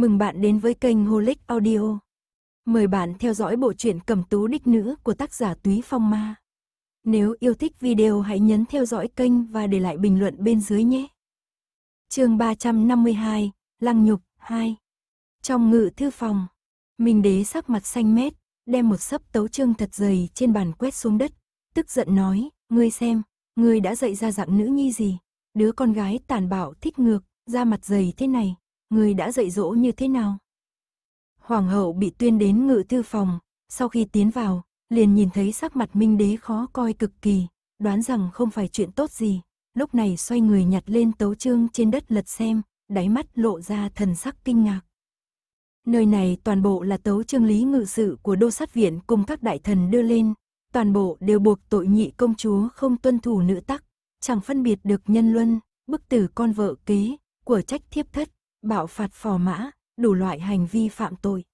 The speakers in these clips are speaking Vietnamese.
Mừng bạn đến với kênh Holic Audio. Mời bạn theo dõi bộ truyện Cẩm Tú Đích Nữ của tác giả Túy Phong Ma. Nếu yêu thích video hãy nhấn theo dõi kênh và để lại bình luận bên dưới nhé. chương 352, Lăng Nhục 2 Trong ngự thư phòng, Minh Đế sắc mặt xanh mét, đem một sấp tấu chương thật dày trên bàn quét xuống đất, tức giận nói, ngươi xem, ngươi đã dạy ra dạng nữ nhi gì, đứa con gái tàn bạo thích ngược, da mặt dày thế này, người đã dạy dỗ như thế nào? Hoàng hậu bị tuyên đến ngự thư phòng, sau khi tiến vào, liền nhìn thấy sắc mặt minh đế khó coi cực kỳ, đoán rằng không phải chuyện tốt gì, lúc này xoay người nhặt lên tấu chương trên đất lật xem, đáy mắt lộ ra thần sắc kinh ngạc. Nơi này toàn bộ là tấu chương lý ngự sự của đô sát viện cùng các đại thần đưa lên, toàn bộ đều buộc tội nhị công chúa không tuân thủ nữ tắc, chẳng phân biệt được nhân luân, bức tử con vợ kế, của trách thiếp thất, bạo phạt phò mã, đủ loại hành vi phạm tội.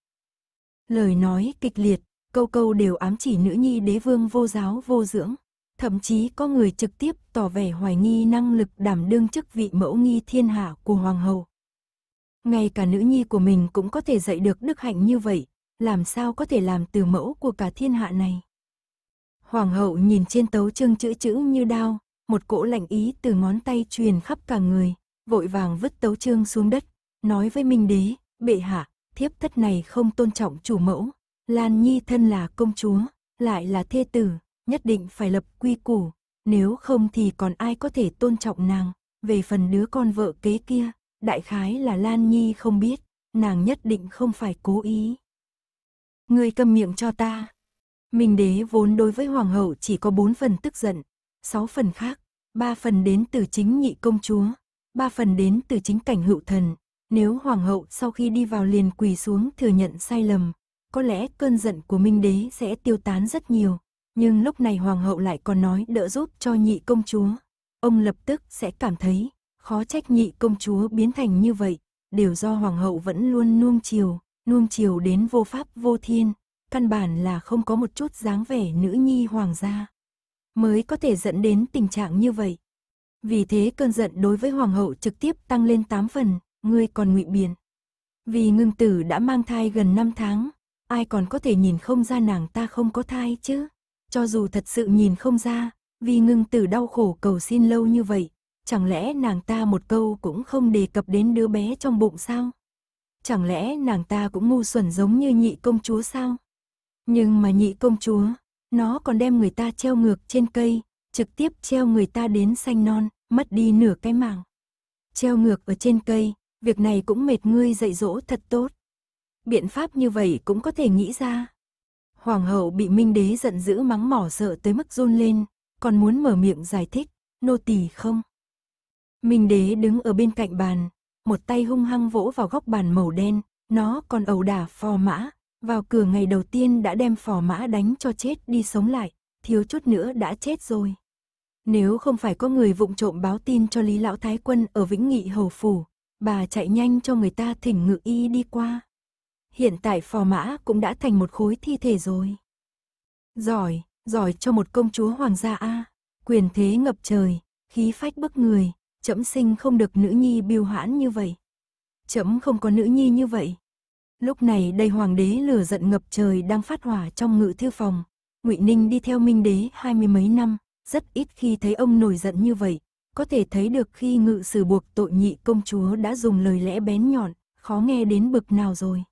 Lời nói kịch liệt, câu câu đều ám chỉ nữ nhi đế vương vô giáo vô dưỡng. Thậm chí có người trực tiếp tỏ vẻ hoài nghi năng lực đảm đương chức vị mẫu nghi thiên hạ của hoàng hậu. Ngay cả nữ nhi của mình cũng có thể dạy được đức hạnh như vậy, làm sao có thể làm từ mẫu của cả thiên hạ này. Hoàng hậu nhìn trên tấu chương chữ chữ như đao, một cỗ lạnh ý từ ngón tay truyền khắp cả người, vội vàng vứt tấu chương xuống đất nói với Minh Đế, bệ hạ, thiếp thất này không tôn trọng chủ mẫu, Lan Nhi thân là công chúa, lại là thê tử, nhất định phải lập quy củ, nếu không thì còn ai có thể tôn trọng nàng, về phần đứa con vợ kế kia, đại khái là Lan Nhi không biết, nàng nhất định không phải cố ý. người câm miệng cho ta. Minh đế vốn đối với hoàng hậu chỉ có bốn phần tức giận, sáu phần khác, ba phần đến từ chính nhị công chúa, ba phần đến từ chính cảnh hữu thần, nếu hoàng hậu sau khi đi vào liền quỳ xuống thừa nhận sai lầm, có lẽ cơn giận của Minh đế sẽ tiêu tán rất nhiều, nhưng lúc này hoàng hậu lại còn nói đỡ giúp cho nhị công chúa. Ông lập tức sẽ cảm thấy khó trách nhị công chúa biến thành như vậy, đều do hoàng hậu vẫn luôn nuông chiều, nuông chiều đến vô pháp vô thiên, căn bản là không có một chút dáng vẻ nữ nhi hoàng gia, mới có thể dẫn đến tình trạng như vậy. Vì thế cơn giận đối với hoàng hậu trực tiếp tăng lên 8 phần, ngươi còn ngụy biện. Vì ngưng tử đã mang thai gần 5 tháng, ai còn có thể nhìn không ra nàng ta không có thai chứ. Cho dù thật sự nhìn không ra, vì ngưng tử đau khổ cầu xin lâu như vậy, chẳng lẽ nàng ta một câu cũng không đề cập đến đứa bé trong bụng sao? Chẳng lẽ nàng ta cũng ngu xuẩn giống như nhị công chúa sao? Nhưng mà nhị công chúa, nó còn đem người ta treo ngược trên cây, trực tiếp treo người ta đến xanh non, mất đi nửa cái mạng. Treo ngược ở trên cây, Việc này cũng mệt ngươi dạy dỗ thật tốt. Biện pháp như vậy cũng có thể nghĩ ra. Hoàng hậu bị Minh đế giận dữ mắng mỏ sợ tới mức run lên, còn muốn mở miệng giải thích, nô tỳ không. Minh đế đứng ở bên cạnh bàn, một tay hung hăng vỗ vào góc bàn màu đen, nó còn ẩu đả phò mã, vào cửa ngày đầu tiên đã đem phò mã đánh cho chết đi sống lại, thiếu chút nữa đã chết rồi. Nếu không phải có người vụng trộm báo tin cho Lý Lão Thái Quân ở Vĩnh Nghị Hầu Phủ, Bà chạy nhanh cho người ta thỉnh ngự y đi qua. Hiện tại phò mã cũng đã thành một khối thi thể rồi. Giỏi, giỏi cho một công chúa hoàng gia A. Quyền thế ngập trời, khí phách bức người, chậm sinh không được nữ nhi biêu hãn như vậy. Chậm không có nữ nhi như vậy. Lúc này đây hoàng đế lửa giận ngập trời đang phát hỏa trong ngự thư phòng. Ngụy Ninh đi theo Minh đế hai mươi mấy năm, rất ít khi thấy ông nổi giận như vậy, có thể thấy được khi ngự sử buộc tội nhị công chúa đã dùng lời lẽ bén nhọn, khó nghe đến bực nào rồi.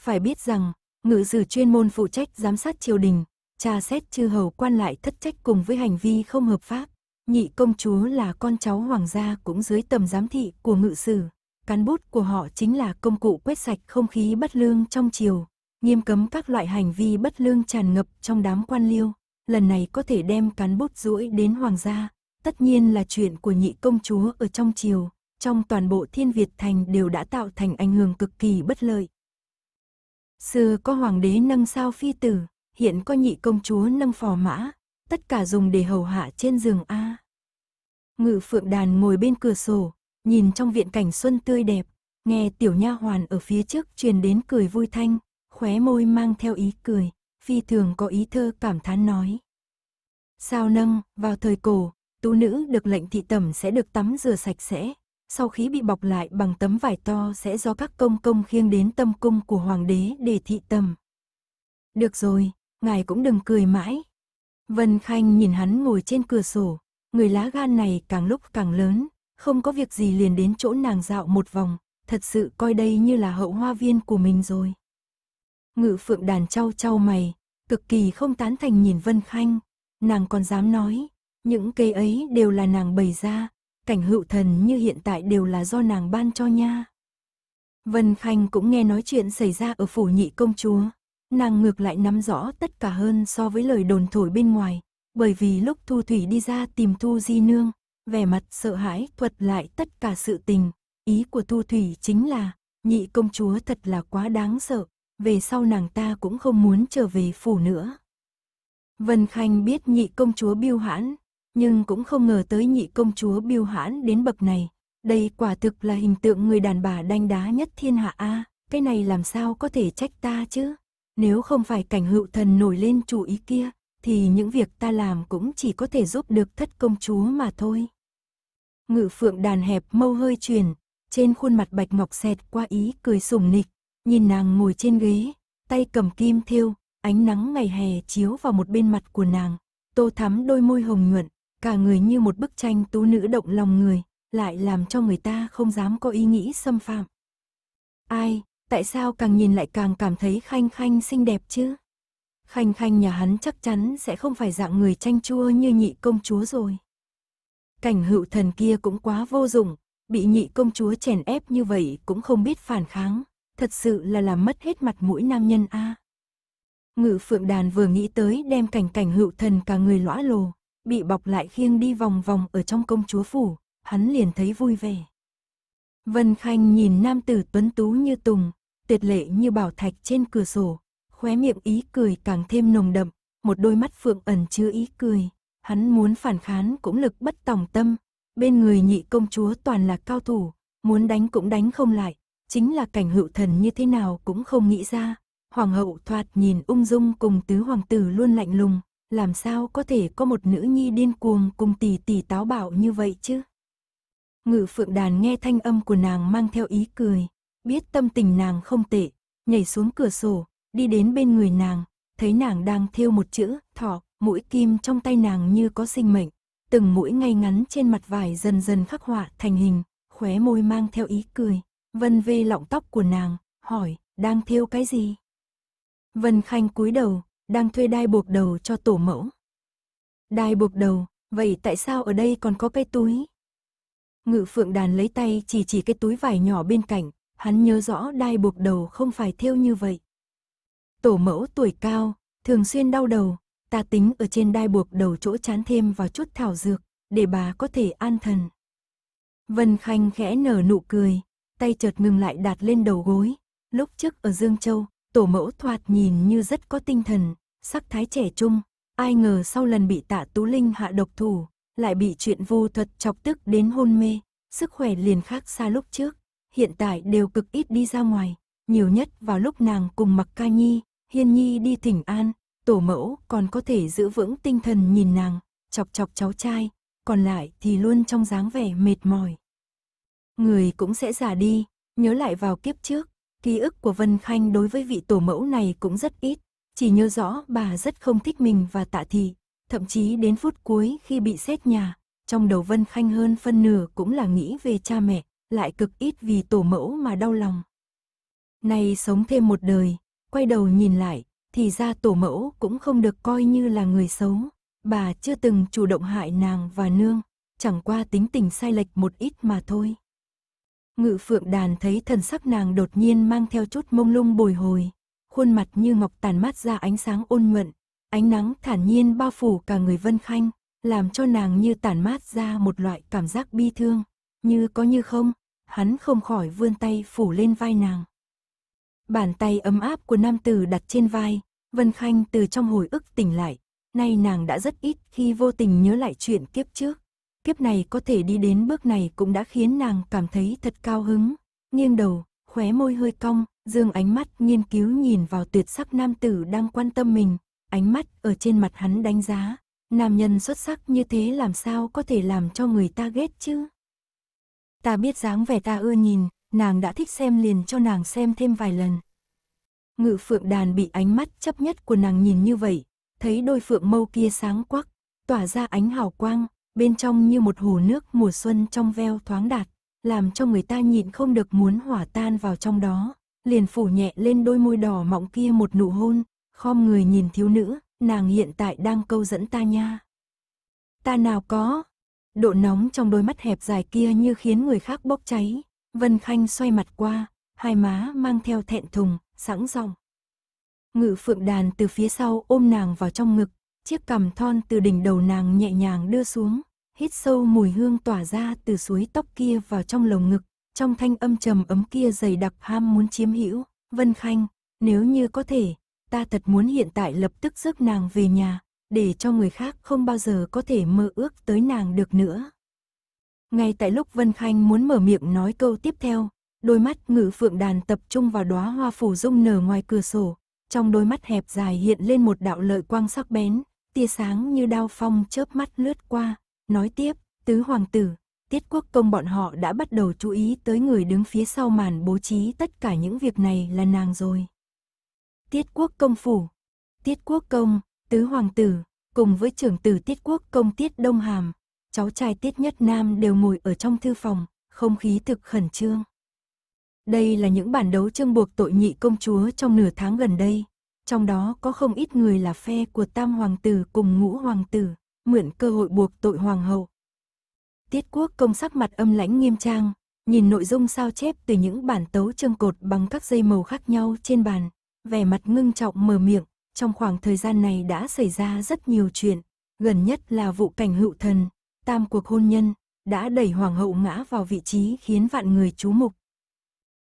Phải biết rằng, ngự sử chuyên môn phụ trách giám sát triều đình, tra xét chư hầu quan lại thất trách cùng với hành vi không hợp pháp. Nhị công chúa là con cháu hoàng gia cũng dưới tầm giám thị của ngự sử. Cán bút của họ chính là công cụ quét sạch không khí bất lương trong triều, nghiêm cấm các loại hành vi bất lương tràn ngập trong đám quan liêu. Lần này có thể đem cán bút rũi đến hoàng gia, tất nhiên là chuyện của nhị công chúa ở trong triều, trong toàn bộ thiên Việt thành đều đã tạo thành ảnh hưởng cực kỳ bất lợi. Xưa có hoàng đế nâng sao phi tử, hiện có nhị công chúa nâng phò mã, tất cả dùng để hầu hạ trên giường A. Ngự phượng đàn ngồi bên cửa sổ, nhìn trong viện cảnh xuân tươi đẹp, nghe tiểu nha hoàn ở phía trước truyền đến cười vui thanh, khóe môi mang theo ý cười, phi thường có ý thơ cảm thán nói. Sao nâng, vào thời cổ, tú nữ được lệnh thị tẩm sẽ được tắm rửa sạch sẽ, sau khi bị bọc lại bằng tấm vải to sẽ do các công công khiêng đến tâm cung của hoàng đế để thị tẩm. Được rồi, ngài cũng đừng cười mãi. Vân Khanh nhìn hắn ngồi trên cửa sổ, người lá gan này càng lúc càng lớn, không có việc gì liền đến chỗ nàng dạo một vòng, thật sự coi đây như là hậu hoa viên của mình rồi. Ngự phượng đàn trao trao mày, cực kỳ không tán thành nhìn Vân Khanh, nàng còn dám nói, những cây ấy đều là nàng bày ra, cảnh hữu thần như hiện tại đều là do nàng ban cho nha. Vân Khanh cũng nghe nói chuyện xảy ra ở phủ nhị công chúa, nàng ngược lại nắm rõ tất cả hơn so với lời đồn thổi bên ngoài, bởi vì lúc Thu Thủy đi ra tìm Thu Di Nương, vẻ mặt sợ hãi thuật lại tất cả sự tình, ý của Thu Thủy chính là, nhị công chúa thật là quá đáng sợ, về sau nàng ta cũng không muốn trở về phủ nữa. Vân Khanh biết nhị công chúa biêu hãn, nhưng cũng không ngờ tới nhị công chúa biêu hãn đến bậc này. Đây quả thực là hình tượng người đàn bà đanh đá nhất thiên hạ A, cái này làm sao có thể trách ta chứ? Nếu không phải cảnh hữu thần nổi lên chủ ý kia, thì những việc ta làm cũng chỉ có thể giúp được thất công chúa mà thôi. Ngự phượng đàn hẹp mâu hơi chuyển, trên khuôn mặt bạch ngọc xẹt qua ý cười sủng nịch, nhìn nàng ngồi trên ghế, tay cầm kim thiêu, ánh nắng ngày hè chiếu vào một bên mặt của nàng, tô thắm đôi môi hồng nhuận, Cả người như một bức tranh tú nữ động lòng người, lại làm cho người ta không dám có ý nghĩ xâm phạm. Ai, tại sao càng nhìn lại càng cảm thấy Khanh Khanh xinh đẹp chứ? Khanh Khanh nhà hắn chắc chắn sẽ không phải dạng người tranh chua như nhị công chúa rồi. Cảnh hữu thần kia cũng quá vô dụng, bị nhị công chúa chèn ép như vậy cũng không biết phản kháng, thật sự là làm mất hết mặt mũi nam nhân a. Ngự phượng đàn vừa nghĩ tới đem cảnh cảnh hữu thần cả người lõa lồ, bị bọc lại khiêng đi vòng vòng ở trong công chúa phủ, hắn liền thấy vui vẻ. Vân Khanh nhìn nam tử tuấn tú như tùng, tuyệt lệ như bảo thạch trên cửa sổ, khóe miệng ý cười càng thêm nồng đậm, một đôi mắt phượng ẩn chứa ý cười, hắn muốn phản kháng cũng lực bất tòng tâm, bên người nhị công chúa toàn là cao thủ, muốn đánh cũng đánh không lại, chính là cảnh hữu thần như thế nào cũng không nghĩ ra. Hoàng hậu thoạt nhìn ung dung cùng tứ hoàng tử luôn lạnh lùng, làm sao có thể có một nữ nhi điên cuồng cùng tỷ tỷ táo bạo như vậy chứ? Ngự phượng đàn nghe thanh âm của nàng mang theo ý cười, biết tâm tình nàng không tệ, nhảy xuống cửa sổ, đi đến bên người nàng, thấy nàng đang thêu một chữ, thọ mũi kim trong tay nàng như có sinh mệnh, từng mũi ngay ngắn trên mặt vải dần dần khắc họa thành hình, khóe môi mang theo ý cười, vân vê lọng tóc của nàng, hỏi, đang thêu cái gì? Vân Khanh cúi đầu, đang thuê đai buộc đầu cho tổ mẫu. Đai buộc đầu, vậy tại sao ở đây còn có cái túi? Ngự phượng đàn lấy tay chỉ chỉ cái túi vải nhỏ bên cạnh, hắn nhớ rõ đai buộc đầu không phải thêu như vậy. Tổ mẫu tuổi cao, thường xuyên đau đầu, ta tính ở trên đai buộc đầu chỗ chán thêm vào chút thảo dược, để bà có thể an thần. Vân Khanh khẽ nở nụ cười, tay chợt ngừng lại đặt lên đầu gối. Lúc trước ở Dương Châu, Tổ mẫu thoạt nhìn như rất có tinh thần, sắc thái trẻ trung, ai ngờ sau lần bị tạ tú linh hạ độc thủ, lại bị chuyện vô thuật chọc tức đến hôn mê, sức khỏe liền khác xa lúc trước, hiện tại đều cực ít đi ra ngoài, nhiều nhất vào lúc nàng cùng mặc ca nhi, hiên nhi đi thỉnh an, tổ mẫu còn có thể giữ vững tinh thần nhìn nàng, chọc chọc cháu trai, còn lại thì luôn trong dáng vẻ mệt mỏi. Người cũng sẽ già đi, nhớ lại vào kiếp trước, Ký ức của Vân Khanh đối với vị tổ mẫu này cũng rất ít, chỉ nhớ rõ bà rất không thích mình và tạ thị, thậm chí đến phút cuối khi bị xét nhà, trong đầu Vân Khanh hơn phân nửa cũng là nghĩ về cha mẹ, lại cực ít vì tổ mẫu mà đau lòng. Nay sống thêm một đời, quay đầu nhìn lại, thì ra tổ mẫu cũng không được coi như là người xấu, bà chưa từng chủ động hại nàng và nương, chẳng qua tính tình sai lệch một ít mà thôi. Ngự phượng đàn thấy thần sắc nàng đột nhiên mang theo chút mông lung bồi hồi. Khuôn mặt như ngọc tàn mát ra ánh sáng ôn nhuận. Ánh nắng thản nhiên bao phủ cả người vân khanh, làm cho nàng như tàn mát ra một loại cảm giác bi thương. Như có như không, hắn không khỏi vươn tay phủ lên vai nàng. Bàn tay ấm áp của nam tử đặt trên vai, Vân Khanh từ trong hồi ức tỉnh lại, nay nàng đã rất ít khi vô tình nhớ lại chuyện kiếp trước kiếp này có thể đi đến bước này cũng đã khiến nàng cảm thấy thật cao hứng. Nghiêng đầu, khóe môi hơi cong, dương ánh mắt nghiên cứu nhìn vào tuyệt sắc nam tử đang quan tâm mình, ánh mắt ở trên mặt hắn đánh giá. Nam nhân xuất sắc như thế làm sao có thể làm cho người ta ghét chứ? Ta biết dáng vẻ ta ưa nhìn, nàng đã thích xem liền cho nàng xem thêm vài lần. Ngự phượng đàn bị ánh mắt chấp nhất của nàng nhìn như vậy, thấy đôi phượng mâu kia sáng quắc, tỏa ra ánh hào quang, bên trong như một hồ nước mùa xuân trong veo thoáng đạt, làm cho người ta nhịn không được muốn hỏa tan vào trong đó, liền phủ nhẹ lên đôi môi đỏ mọng kia một nụ hôn, khom người nhìn thiếu nữ, nàng hiện tại đang câu dẫn ta nha. Ta nào có. Độ nóng trong đôi mắt hẹp dài kia như khiến người khác bốc cháy, Vân Khanh xoay mặt qua, hai má mang theo thẹn thùng, sẵn giọng. Ngự Phượng Đàn từ phía sau ôm nàng vào trong ngực, chiếc cằm thon từ đỉnh đầu nàng nhẹ nhàng đưa xuống, hít sâu mùi hương tỏa ra từ suối tóc kia vào trong lồng ngực, trong thanh âm trầm ấm kia dày đặc ham muốn chiếm hữu, Vân Khanh, nếu như có thể, ta thật muốn hiện tại lập tức rước nàng về nhà, để cho người khác không bao giờ có thể mơ ước tới nàng được nữa. Ngay tại lúc Vân Khanh muốn mở miệng nói câu tiếp theo, đôi mắt ngự phượng đàn tập trung vào đóa hoa phủ dung nở ngoài cửa sổ, trong đôi mắt hẹp dài hiện lên một đạo lợi quang sắc bén, tia sáng như đao phong chớp mắt lướt qua, Nói tiếp, tứ hoàng tử, tiết quốc công bọn họ đã bắt đầu chú ý tới người đứng phía sau màn bố trí tất cả những việc này là nàng rồi. Tiết quốc công phủ, tiết quốc công, tứ hoàng tử, cùng với trưởng tử tiết quốc công tiết đông hàm, cháu trai tiết nhất nam đều ngồi ở trong thư phòng, không khí thực khẩn trương. Đây là những bản đấu trương buộc tội nhị công chúa trong nửa tháng gần đây, trong đó có không ít người là phe của tam hoàng tử cùng ngũ hoàng tử mượn cơ hội buộc tội hoàng hậu. Tiết quốc công sắc mặt âm lãnh nghiêm trang, nhìn nội dung sao chép từ những bản tấu chương cột bằng các dây màu khác nhau trên bàn, vẻ mặt ngưng trọng mờ miệng, trong khoảng thời gian này đã xảy ra rất nhiều chuyện, gần nhất là vụ cảnh hữu thần, tam cuộc hôn nhân, đã đẩy hoàng hậu ngã vào vị trí khiến vạn người chú mục.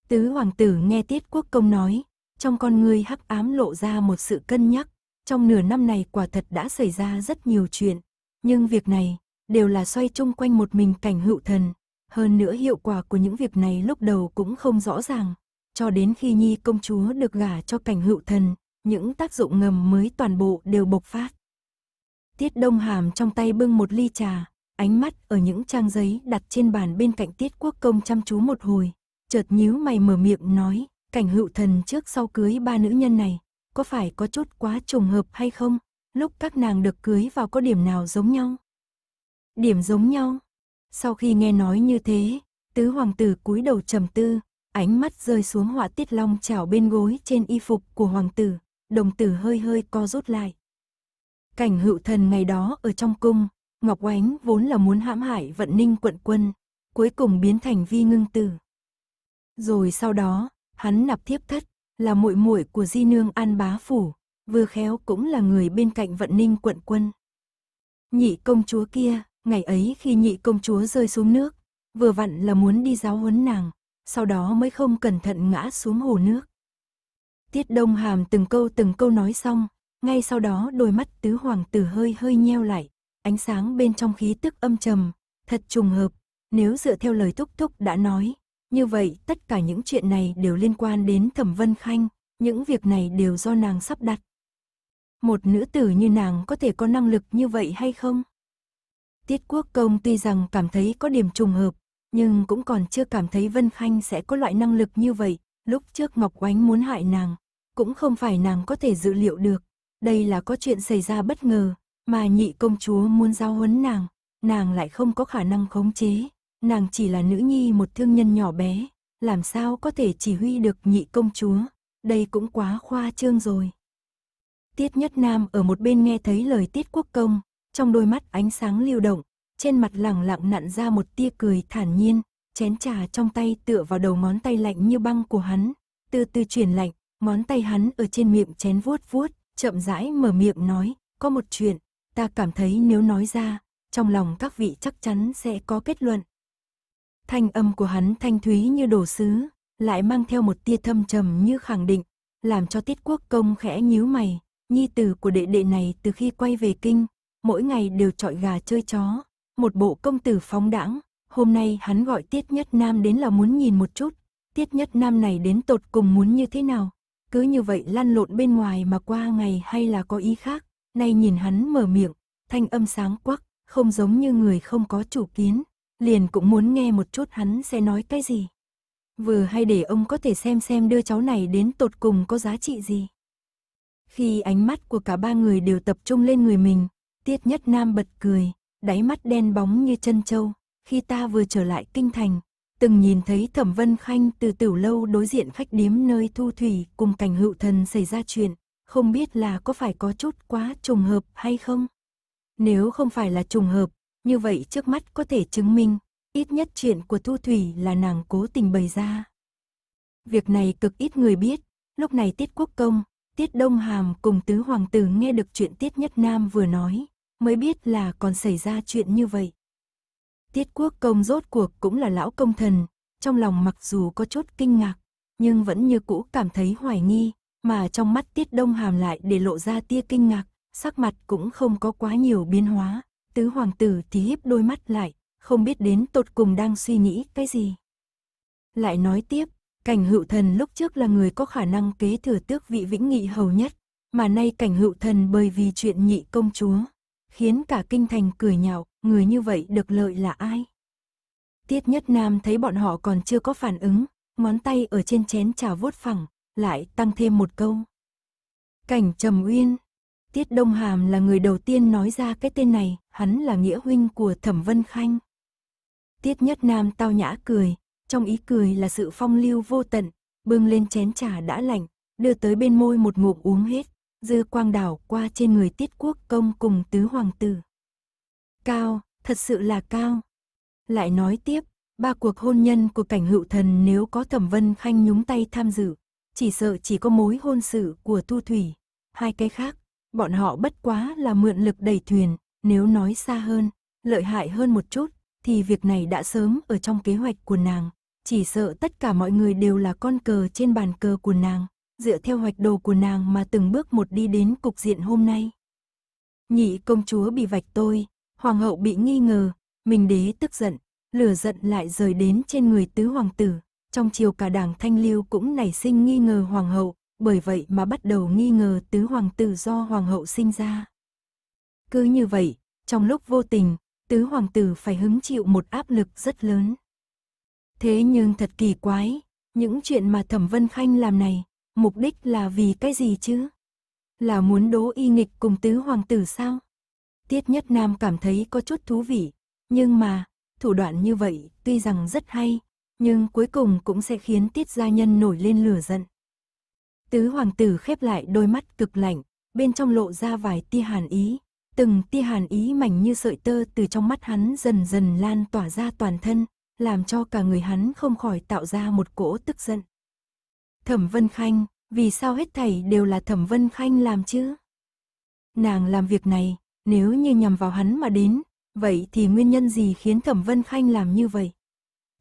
Tứ hoàng tử nghe tiết quốc công nói, trong con người hắc ám lộ ra một sự cân nhắc, trong nửa năm này quả thật đã xảy ra rất nhiều chuyện, nhưng việc này đều là xoay chung quanh một mình cảnh hữu thần. Hơn nữa hiệu quả của những việc này lúc đầu cũng không rõ ràng. Cho đến khi Nhi công chúa được gả cho cảnh hữu thần, những tác dụng ngầm mới toàn bộ đều bộc phát. Tiết Đông Hàm trong tay bưng một ly trà, ánh mắt ở những trang giấy đặt trên bàn bên cạnh Tiết Quốc Công chăm chú một hồi, chợt nhíu mày mở miệng nói, cảnh hữu thần trước sau cưới ba nữ nhân này, có phải có chút quá trùng hợp hay không? lúc các nàng được cưới vào có điểm nào giống nhau? Điểm giống nhau? Sau khi nghe nói như thế, tứ hoàng tử cúi đầu trầm tư, ánh mắt rơi xuống họa tiết long chảo bên gối trên y phục của hoàng tử, đồng tử hơi hơi co rút lại. Cảnh hữu thần ngày đó ở trong cung, Ngọc Oánh vốn là muốn hãm hại vận ninh quận quân, cuối cùng biến thành vi ngưng tử. Rồi sau đó, hắn nạp thiếp thất, là muội muội của di nương an bá phủ, vừa khéo cũng là người bên cạnh vận ninh quận quân. Nhị công chúa kia, ngày ấy khi nhị công chúa rơi xuống nước, vừa vặn là muốn đi giáo huấn nàng, sau đó mới không cẩn thận ngã xuống hồ nước. Tiết Đông Hàm từng câu từng câu nói xong, ngay sau đó đôi mắt tứ hoàng tử hơi hơi nheo lại, ánh sáng bên trong khí tức âm trầm, thật trùng hợp, nếu dựa theo lời thúc thúc đã nói, như vậy tất cả những chuyện này đều liên quan đến Thẩm Vân Khanh, những việc này đều do nàng sắp đặt một nữ tử như nàng có thể có năng lực như vậy hay không? Tiết Quốc Công tuy rằng cảm thấy có điểm trùng hợp, nhưng cũng còn chưa cảm thấy Vân Khanh sẽ có loại năng lực như vậy, lúc trước Ngọc Oánh muốn hại nàng, cũng không phải nàng có thể dự liệu được, đây là có chuyện xảy ra bất ngờ, mà nhị công chúa muốn giao huấn nàng, nàng lại không có khả năng khống chế, nàng chỉ là nữ nhi một thương nhân nhỏ bé, làm sao có thể chỉ huy được nhị công chúa, đây cũng quá khoa trương rồi. Tiết Nhất Nam ở một bên nghe thấy lời Tiết Quốc Công, trong đôi mắt ánh sáng lưu động, trên mặt lẳng lặng nặn ra một tia cười thản nhiên, chén trà trong tay tựa vào đầu ngón tay lạnh như băng của hắn, từ từ chuyển lạnh, ngón tay hắn ở trên miệng chén vuốt vuốt, chậm rãi mở miệng nói, có một chuyện, ta cảm thấy nếu nói ra, trong lòng các vị chắc chắn sẽ có kết luận. Thanh âm của hắn thanh thúy như đồ sứ, lại mang theo một tia thâm trầm như khẳng định, làm cho tiết quốc công khẽ nhíu mày, Nhi tử của đệ đệ này từ khi quay về kinh, mỗi ngày đều trọi gà chơi chó, một bộ công tử phóng đãng. Hôm nay hắn gọi Tiết Nhất Nam đến là muốn nhìn một chút, Tiết Nhất Nam này đến tột cùng muốn như thế nào. Cứ như vậy lăn lộn bên ngoài mà qua ngày hay là có ý khác, nay nhìn hắn mở miệng, thanh âm sáng quắc, không giống như người không có chủ kiến, liền cũng muốn nghe một chút hắn sẽ nói cái gì. Vừa hay để ông có thể xem xem đưa cháu này đến tột cùng có giá trị gì. Khi ánh mắt của cả ba người đều tập trung lên người mình, Tiết Nhất Nam bật cười, đáy mắt đen bóng như chân trâu. Khi ta vừa trở lại kinh thành, từng nhìn thấy Thẩm Vân Khanh từ tiểu lâu đối diện khách điếm nơi thu thủy cùng cảnh hữu thần xảy ra chuyện, không biết là có phải có chút quá trùng hợp hay không? Nếu không phải là trùng hợp, như vậy trước mắt có thể chứng minh, ít nhất chuyện của thu thủy là nàng cố tình bày ra. Việc này cực ít người biết, lúc này tiết quốc công, Tiết Đông Hàm cùng tứ hoàng tử nghe được chuyện Tiết Nhất Nam vừa nói, mới biết là còn xảy ra chuyện như vậy. Tiết Quốc Công rốt cuộc cũng là lão công thần, trong lòng mặc dù có chút kinh ngạc, nhưng vẫn như cũ cảm thấy hoài nghi, mà trong mắt Tiết Đông Hàm lại để lộ ra tia kinh ngạc, sắc mặt cũng không có quá nhiều biến hóa, tứ hoàng tử thì híp đôi mắt lại, không biết đến tột cùng đang suy nghĩ cái gì. Lại nói tiếp, Cảnh hữu thần lúc trước là người có khả năng kế thừa tước vị vĩnh nghị hầu nhất, mà nay cảnh hữu thần bởi vì chuyện nhị công chúa, khiến cả kinh thành cười nhạo, người như vậy được lợi là ai? Tiết nhất nam thấy bọn họ còn chưa có phản ứng, ngón tay ở trên chén trà vuốt phẳng, lại tăng thêm một câu. Cảnh trầm uyên, Tiết Đông Hàm là người đầu tiên nói ra cái tên này, hắn là nghĩa huynh của Thẩm Vân Khanh. Tiết Nhất Nam tao nhã cười, trong ý cười là sự phong lưu vô tận, bưng lên chén trà đã lạnh, đưa tới bên môi một ngụm uống hết, dư quang đảo qua trên người tiết quốc công cùng tứ hoàng tử. Cao, thật sự là cao. Lại nói tiếp, ba cuộc hôn nhân của cảnh hữu thần nếu có thẩm vân khanh nhúng tay tham dự, chỉ sợ chỉ có mối hôn sự của tu thủy. Hai cái khác, bọn họ bất quá là mượn lực đẩy thuyền, nếu nói xa hơn, lợi hại hơn một chút, thì việc này đã sớm ở trong kế hoạch của nàng, chỉ sợ tất cả mọi người đều là con cờ trên bàn cờ của nàng, dựa theo hoạch đồ của nàng mà từng bước một đi đến cục diện hôm nay. Nhị công chúa bị vạch tôi, hoàng hậu bị nghi ngờ, mình đế tức giận, lửa giận lại rời đến trên người tứ hoàng tử. Trong chiều cả đảng thanh liêu cũng nảy sinh nghi ngờ hoàng hậu, bởi vậy mà bắt đầu nghi ngờ tứ hoàng tử do hoàng hậu sinh ra. Cứ như vậy, trong lúc vô tình, tứ hoàng tử phải hứng chịu một áp lực rất lớn. Thế nhưng thật kỳ quái, những chuyện mà Thẩm Vân Khanh làm này, mục đích là vì cái gì chứ? Là muốn đố y nghịch cùng tứ hoàng tử sao? Tiết Nhất Nam cảm thấy có chút thú vị, nhưng mà, thủ đoạn như vậy tuy rằng rất hay, nhưng cuối cùng cũng sẽ khiến Tiết gia nhân nổi lên lửa giận. Tứ hoàng tử khép lại đôi mắt cực lạnh, bên trong lộ ra vài tia hàn ý, từng tia hàn ý mảnh như sợi tơ từ trong mắt hắn dần dần lan tỏa ra toàn thân, làm cho cả người hắn không khỏi tạo ra một cỗ tức giận. Thẩm Vân Khanh, vì sao hết thảy đều là Thẩm Vân Khanh làm chứ? Nàng làm việc này, nếu như nhằm vào hắn mà đến, vậy thì nguyên nhân gì khiến Thẩm Vân Khanh làm như vậy?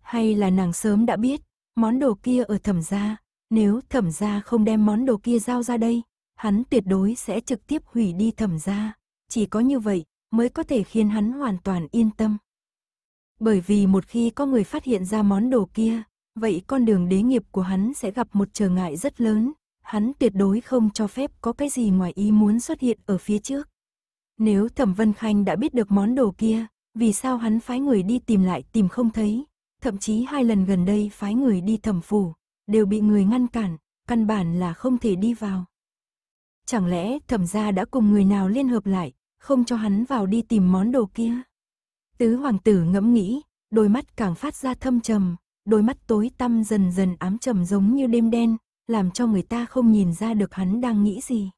Hay là nàng sớm đã biết, món đồ kia ở thẩm gia, nếu thẩm gia không đem món đồ kia giao ra đây, hắn tuyệt đối sẽ trực tiếp hủy đi thẩm gia, chỉ có như vậy mới có thể khiến hắn hoàn toàn yên tâm bởi vì một khi có người phát hiện ra món đồ kia, vậy con đường đế nghiệp của hắn sẽ gặp một trở ngại rất lớn, hắn tuyệt đối không cho phép có cái gì ngoài ý muốn xuất hiện ở phía trước. Nếu Thẩm Vân Khanh đã biết được món đồ kia, vì sao hắn phái người đi tìm lại tìm không thấy, thậm chí hai lần gần đây phái người đi thẩm phủ, đều bị người ngăn cản, căn bản là không thể đi vào. Chẳng lẽ thẩm gia đã cùng người nào liên hợp lại, không cho hắn vào đi tìm món đồ kia? Tứ hoàng tử ngẫm nghĩ, đôi mắt càng phát ra thâm trầm, đôi mắt tối tăm dần dần ám trầm giống như đêm đen, làm cho người ta không nhìn ra được hắn đang nghĩ gì.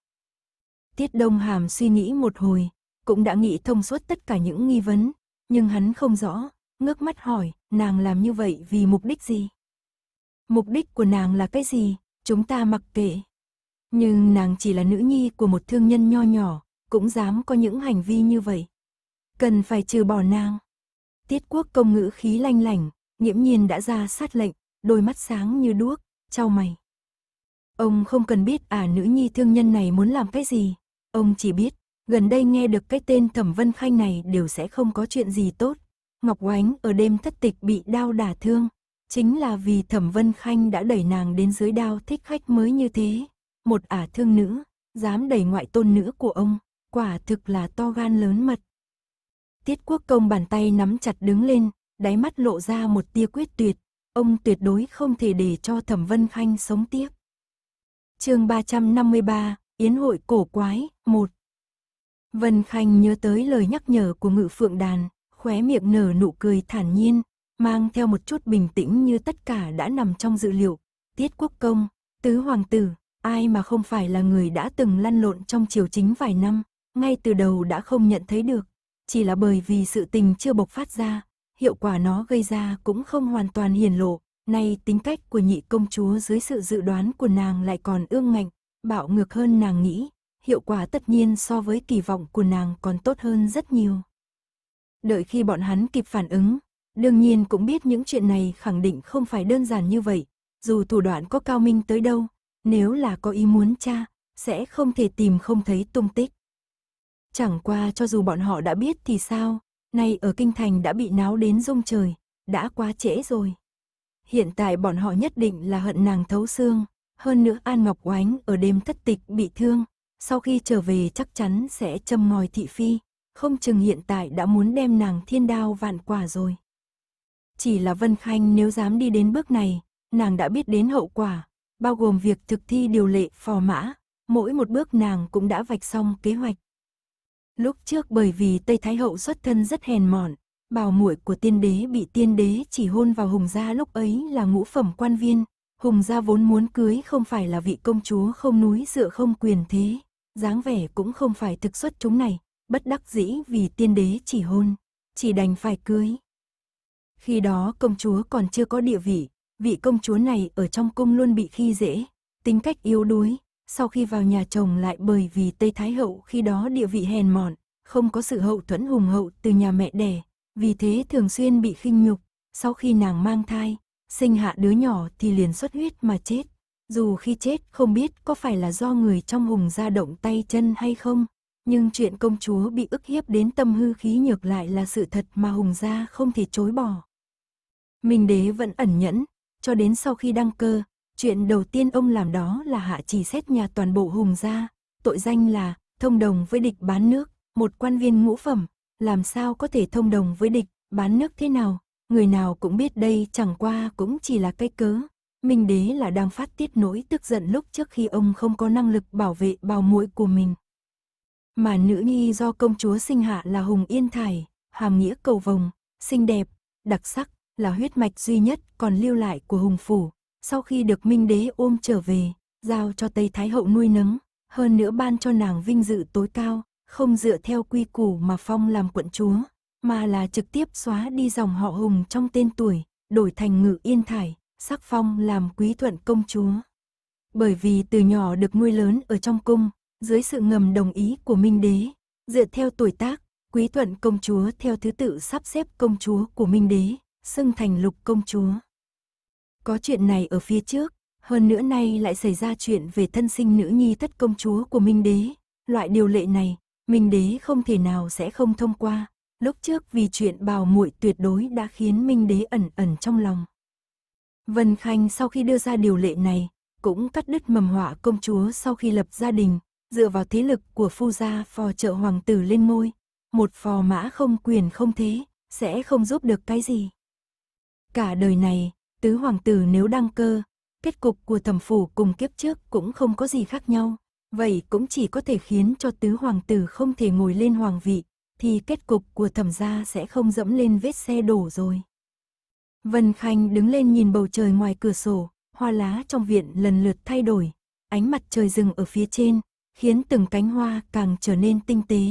Tiết Đông Hàm suy nghĩ một hồi, cũng đã nghĩ thông suốt tất cả những nghi vấn, nhưng hắn không rõ, ngước mắt hỏi, nàng làm như vậy vì mục đích gì? Mục đích của nàng là cái gì, chúng ta mặc kệ. Nhưng nàng chỉ là nữ nhi của một thương nhân nho nhỏ, cũng dám có những hành vi như vậy cần phải trừ bỏ nàng. Tiết quốc công ngữ khí lanh lảnh, nghiễm nhiên đã ra sát lệnh, đôi mắt sáng như đuốc, trao mày. Ông không cần biết à nữ nhi thương nhân này muốn làm cái gì, ông chỉ biết, gần đây nghe được cái tên Thẩm Vân Khanh này đều sẽ không có chuyện gì tốt. Ngọc Oánh ở đêm thất tịch bị đau đả thương, chính là vì Thẩm Vân Khanh đã đẩy nàng đến dưới đao thích khách mới như thế. Một ả thương nữ, dám đẩy ngoại tôn nữ của ông, quả thực là to gan lớn mật. Tiết quốc công bàn tay nắm chặt đứng lên, đáy mắt lộ ra một tia quyết tuyệt. Ông tuyệt đối không thể để cho Thẩm Vân Khanh sống tiếp. chương 353, Yến hội cổ quái, 1 Vân Khanh nhớ tới lời nhắc nhở của ngự phượng đàn, khóe miệng nở nụ cười thản nhiên, mang theo một chút bình tĩnh như tất cả đã nằm trong dự liệu. Tiết quốc công, tứ hoàng tử, ai mà không phải là người đã từng lăn lộn trong triều chính vài năm, ngay từ đầu đã không nhận thấy được, chỉ là bởi vì sự tình chưa bộc phát ra, hiệu quả nó gây ra cũng không hoàn toàn hiển lộ. Nay tính cách của nhị công chúa dưới sự dự đoán của nàng lại còn ương ngạnh, bạo ngược hơn nàng nghĩ, hiệu quả tất nhiên so với kỳ vọng của nàng còn tốt hơn rất nhiều. Đợi khi bọn hắn kịp phản ứng, đương nhiên cũng biết những chuyện này khẳng định không phải đơn giản như vậy, dù thủ đoạn có cao minh tới đâu, nếu là có ý muốn cha, sẽ không thể tìm không thấy tung tích. Chẳng qua cho dù bọn họ đã biết thì sao, nay ở kinh thành đã bị náo đến rung trời, đã quá trễ rồi. Hiện tại bọn họ nhất định là hận nàng thấu xương, hơn nữa An Ngọc Oánh ở đêm thất tịch bị thương, sau khi trở về chắc chắn sẽ châm ngòi thị phi, không chừng hiện tại đã muốn đem nàng thiên đao vạn quả rồi. Chỉ là Vân Khanh nếu dám đi đến bước này, nàng đã biết đến hậu quả, bao gồm việc thực thi điều lệ phò mã, mỗi một bước nàng cũng đã vạch xong kế hoạch. Lúc trước bởi vì Tây Thái Hậu xuất thân rất hèn mọn, bào muội của tiên đế bị tiên đế chỉ hôn vào Hùng Gia lúc ấy là ngũ phẩm quan viên. Hùng Gia vốn muốn cưới không phải là vị công chúa không núi dựa không quyền thế, dáng vẻ cũng không phải thực xuất chúng này, bất đắc dĩ vì tiên đế chỉ hôn, chỉ đành phải cưới. Khi đó công chúa còn chưa có địa vị, vị công chúa này ở trong cung luôn bị khi dễ, tính cách yếu đuối, sau khi vào nhà chồng lại bởi vì Tây Thái Hậu khi đó địa vị hèn mọn, không có sự hậu thuẫn hùng hậu từ nhà mẹ đẻ, vì thế thường xuyên bị khinh nhục, sau khi nàng mang thai, sinh hạ đứa nhỏ thì liền xuất huyết mà chết. Dù khi chết không biết có phải là do người trong hùng gia động tay chân hay không, nhưng chuyện công chúa bị ức hiếp đến tâm hư khí nhược lại là sự thật mà hùng gia không thể chối bỏ. Minh đế vẫn ẩn nhẫn, cho đến sau khi đăng cơ, Chuyện đầu tiên ông làm đó là hạ chỉ xét nhà toàn bộ Hùng gia, tội danh là thông đồng với địch bán nước, một quan viên ngũ phẩm, làm sao có thể thông đồng với địch, bán nước thế nào, người nào cũng biết đây chẳng qua cũng chỉ là cái cớ. Minh đế là đang phát tiết nỗi tức giận lúc trước khi ông không có năng lực bảo vệ bào mũi của mình. Mà nữ nhi do công chúa sinh hạ là Hùng Yên Thải, hàm nghĩa cầu vồng, xinh đẹp, đặc sắc, là huyết mạch duy nhất còn lưu lại của Hùng Phủ, sau khi được Minh Đế ôm trở về, giao cho Tây Thái Hậu nuôi nấng, hơn nữa ban cho nàng vinh dự tối cao, không dựa theo quy củ mà phong làm quận chúa, mà là trực tiếp xóa đi dòng họ Hùng trong tên tuổi, đổi thành ngự yên thải, sắc phong làm quý thuận công chúa. Bởi vì từ nhỏ được nuôi lớn ở trong cung, dưới sự ngầm đồng ý của Minh Đế, dựa theo tuổi tác, quý thuận công chúa theo thứ tự sắp xếp công chúa của Minh Đế, xưng thành lục công chúa. Có chuyện này ở phía trước, hơn nữa nay lại xảy ra chuyện về thân sinh nữ nhi thất công chúa của Minh Đế. Loại điều lệ này, Minh Đế không thể nào sẽ không thông qua. Lúc trước vì chuyện bào muội tuyệt đối đã khiến Minh Đế ẩn ẩn trong lòng. Vân Khanh sau khi đưa ra điều lệ này, cũng cắt đứt mầm họa công chúa sau khi lập gia đình, dựa vào thế lực của phu gia phò trợ hoàng tử lên ngôi. Một phò mã không quyền không thế, sẽ không giúp được cái gì. Cả đời này, tứ hoàng tử nếu đăng cơ, kết cục của thẩm phủ cùng kiếp trước cũng không có gì khác nhau. Vậy cũng chỉ có thể khiến cho tứ hoàng tử không thể ngồi lên hoàng vị, thì kết cục của thẩm gia sẽ không dẫm lên vết xe đổ rồi. Vân Khanh đứng lên nhìn bầu trời ngoài cửa sổ, hoa lá trong viện lần lượt thay đổi, ánh mặt trời rừng ở phía trên, khiến từng cánh hoa càng trở nên tinh tế,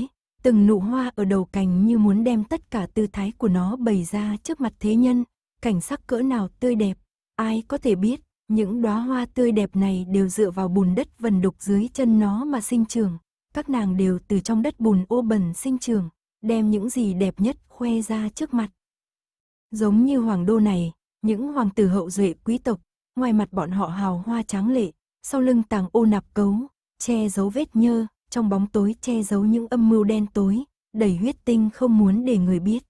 từng nụ hoa ở đầu cành như muốn đem tất cả tư thái của nó bày ra trước mặt thế nhân, cảnh sắc cỡ nào tươi đẹp, ai có thể biết, những đóa hoa tươi đẹp này đều dựa vào bùn đất vần đục dưới chân nó mà sinh trưởng, các nàng đều từ trong đất bùn ô bẩn sinh trưởng, đem những gì đẹp nhất khoe ra trước mặt. Giống như hoàng đô này, những hoàng tử hậu duệ quý tộc, ngoài mặt bọn họ hào hoa tráng lệ, sau lưng tàng ô nạp cấu, che giấu vết nhơ, trong bóng tối che giấu những âm mưu đen tối, đầy huyết tinh không muốn để người biết.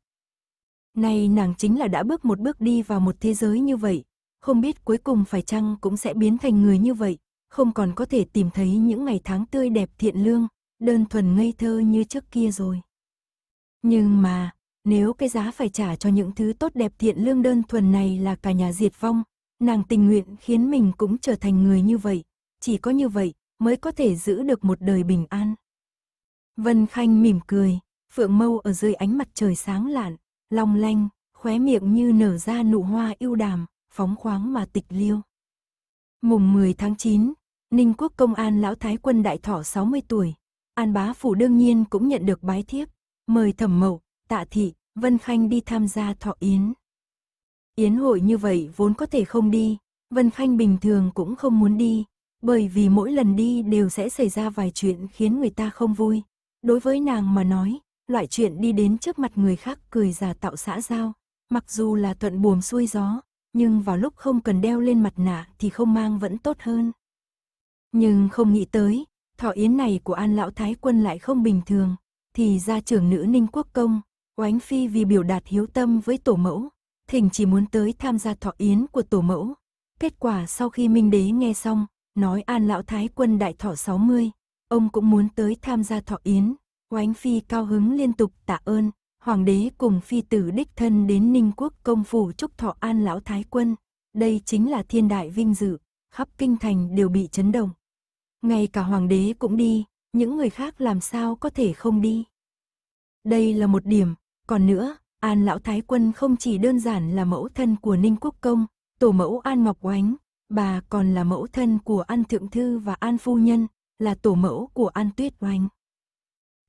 Nay nàng chính là đã bước một bước đi vào một thế giới như vậy, không biết cuối cùng phải chăng cũng sẽ biến thành người như vậy, không còn có thể tìm thấy những ngày tháng tươi đẹp thiện lương, đơn thuần ngây thơ như trước kia rồi. Nhưng mà, nếu cái giá phải trả cho những thứ tốt đẹp thiện lương đơn thuần này là cả nhà diệt vong, nàng tình nguyện khiến mình cũng trở thành người như vậy, chỉ có như vậy mới có thể giữ được một đời bình an. Vân Khanh mỉm cười, phượng mâu ở dưới ánh mặt trời sáng lạn, long lanh, khóe miệng như nở ra nụ hoa yêu đàm, phóng khoáng mà tịch liêu. Mùng 10 tháng 9, Ninh Quốc Công an Lão Thái Quân Đại Thọ 60 tuổi, An Bá Phủ đương nhiên cũng nhận được bái thiếp, mời Thẩm Mậu, Tạ Thị, Vân Khanh đi tham gia thọ yến. Yến hội như vậy vốn có thể không đi, Vân Khanh bình thường cũng không muốn đi, bởi vì mỗi lần đi đều sẽ xảy ra vài chuyện khiến người ta không vui. Đối với nàng mà nói, loại chuyện đi đến trước mặt người khác cười giả tạo xã giao, mặc dù là thuận buồm xuôi gió, nhưng vào lúc không cần đeo lên mặt nạ thì không mang vẫn tốt hơn. Nhưng không nghĩ tới, thọ yến này của An Lão Thái Quân lại không bình thường, thì ra trưởng nữ Ninh Quốc Công, oánh phi vì biểu đạt hiếu tâm với tổ mẫu, thỉnh chỉ muốn tới tham gia thọ yến của tổ mẫu. Kết quả sau khi Minh Đế nghe xong, nói An Lão Thái Quân đại thọ 60, ông cũng muốn tới tham gia thọ yến, Oánh Phi cao hứng liên tục tạ ơn, hoàng đế cùng phi tử đích thân đến Ninh Quốc công phủ chúc thọ an lão thái quân. Đây chính là thiên đại vinh dự, khắp kinh thành đều bị chấn động. Ngay cả hoàng đế cũng đi, những người khác làm sao có thể không đi. Đây là một điểm, còn nữa, An Lão Thái Quân không chỉ đơn giản là mẫu thân của Ninh Quốc Công, tổ mẫu An Ngọc Oánh, bà còn là mẫu thân của An Thượng Thư và An Phu Nhân, là tổ mẫu của An Tuyết Oánh.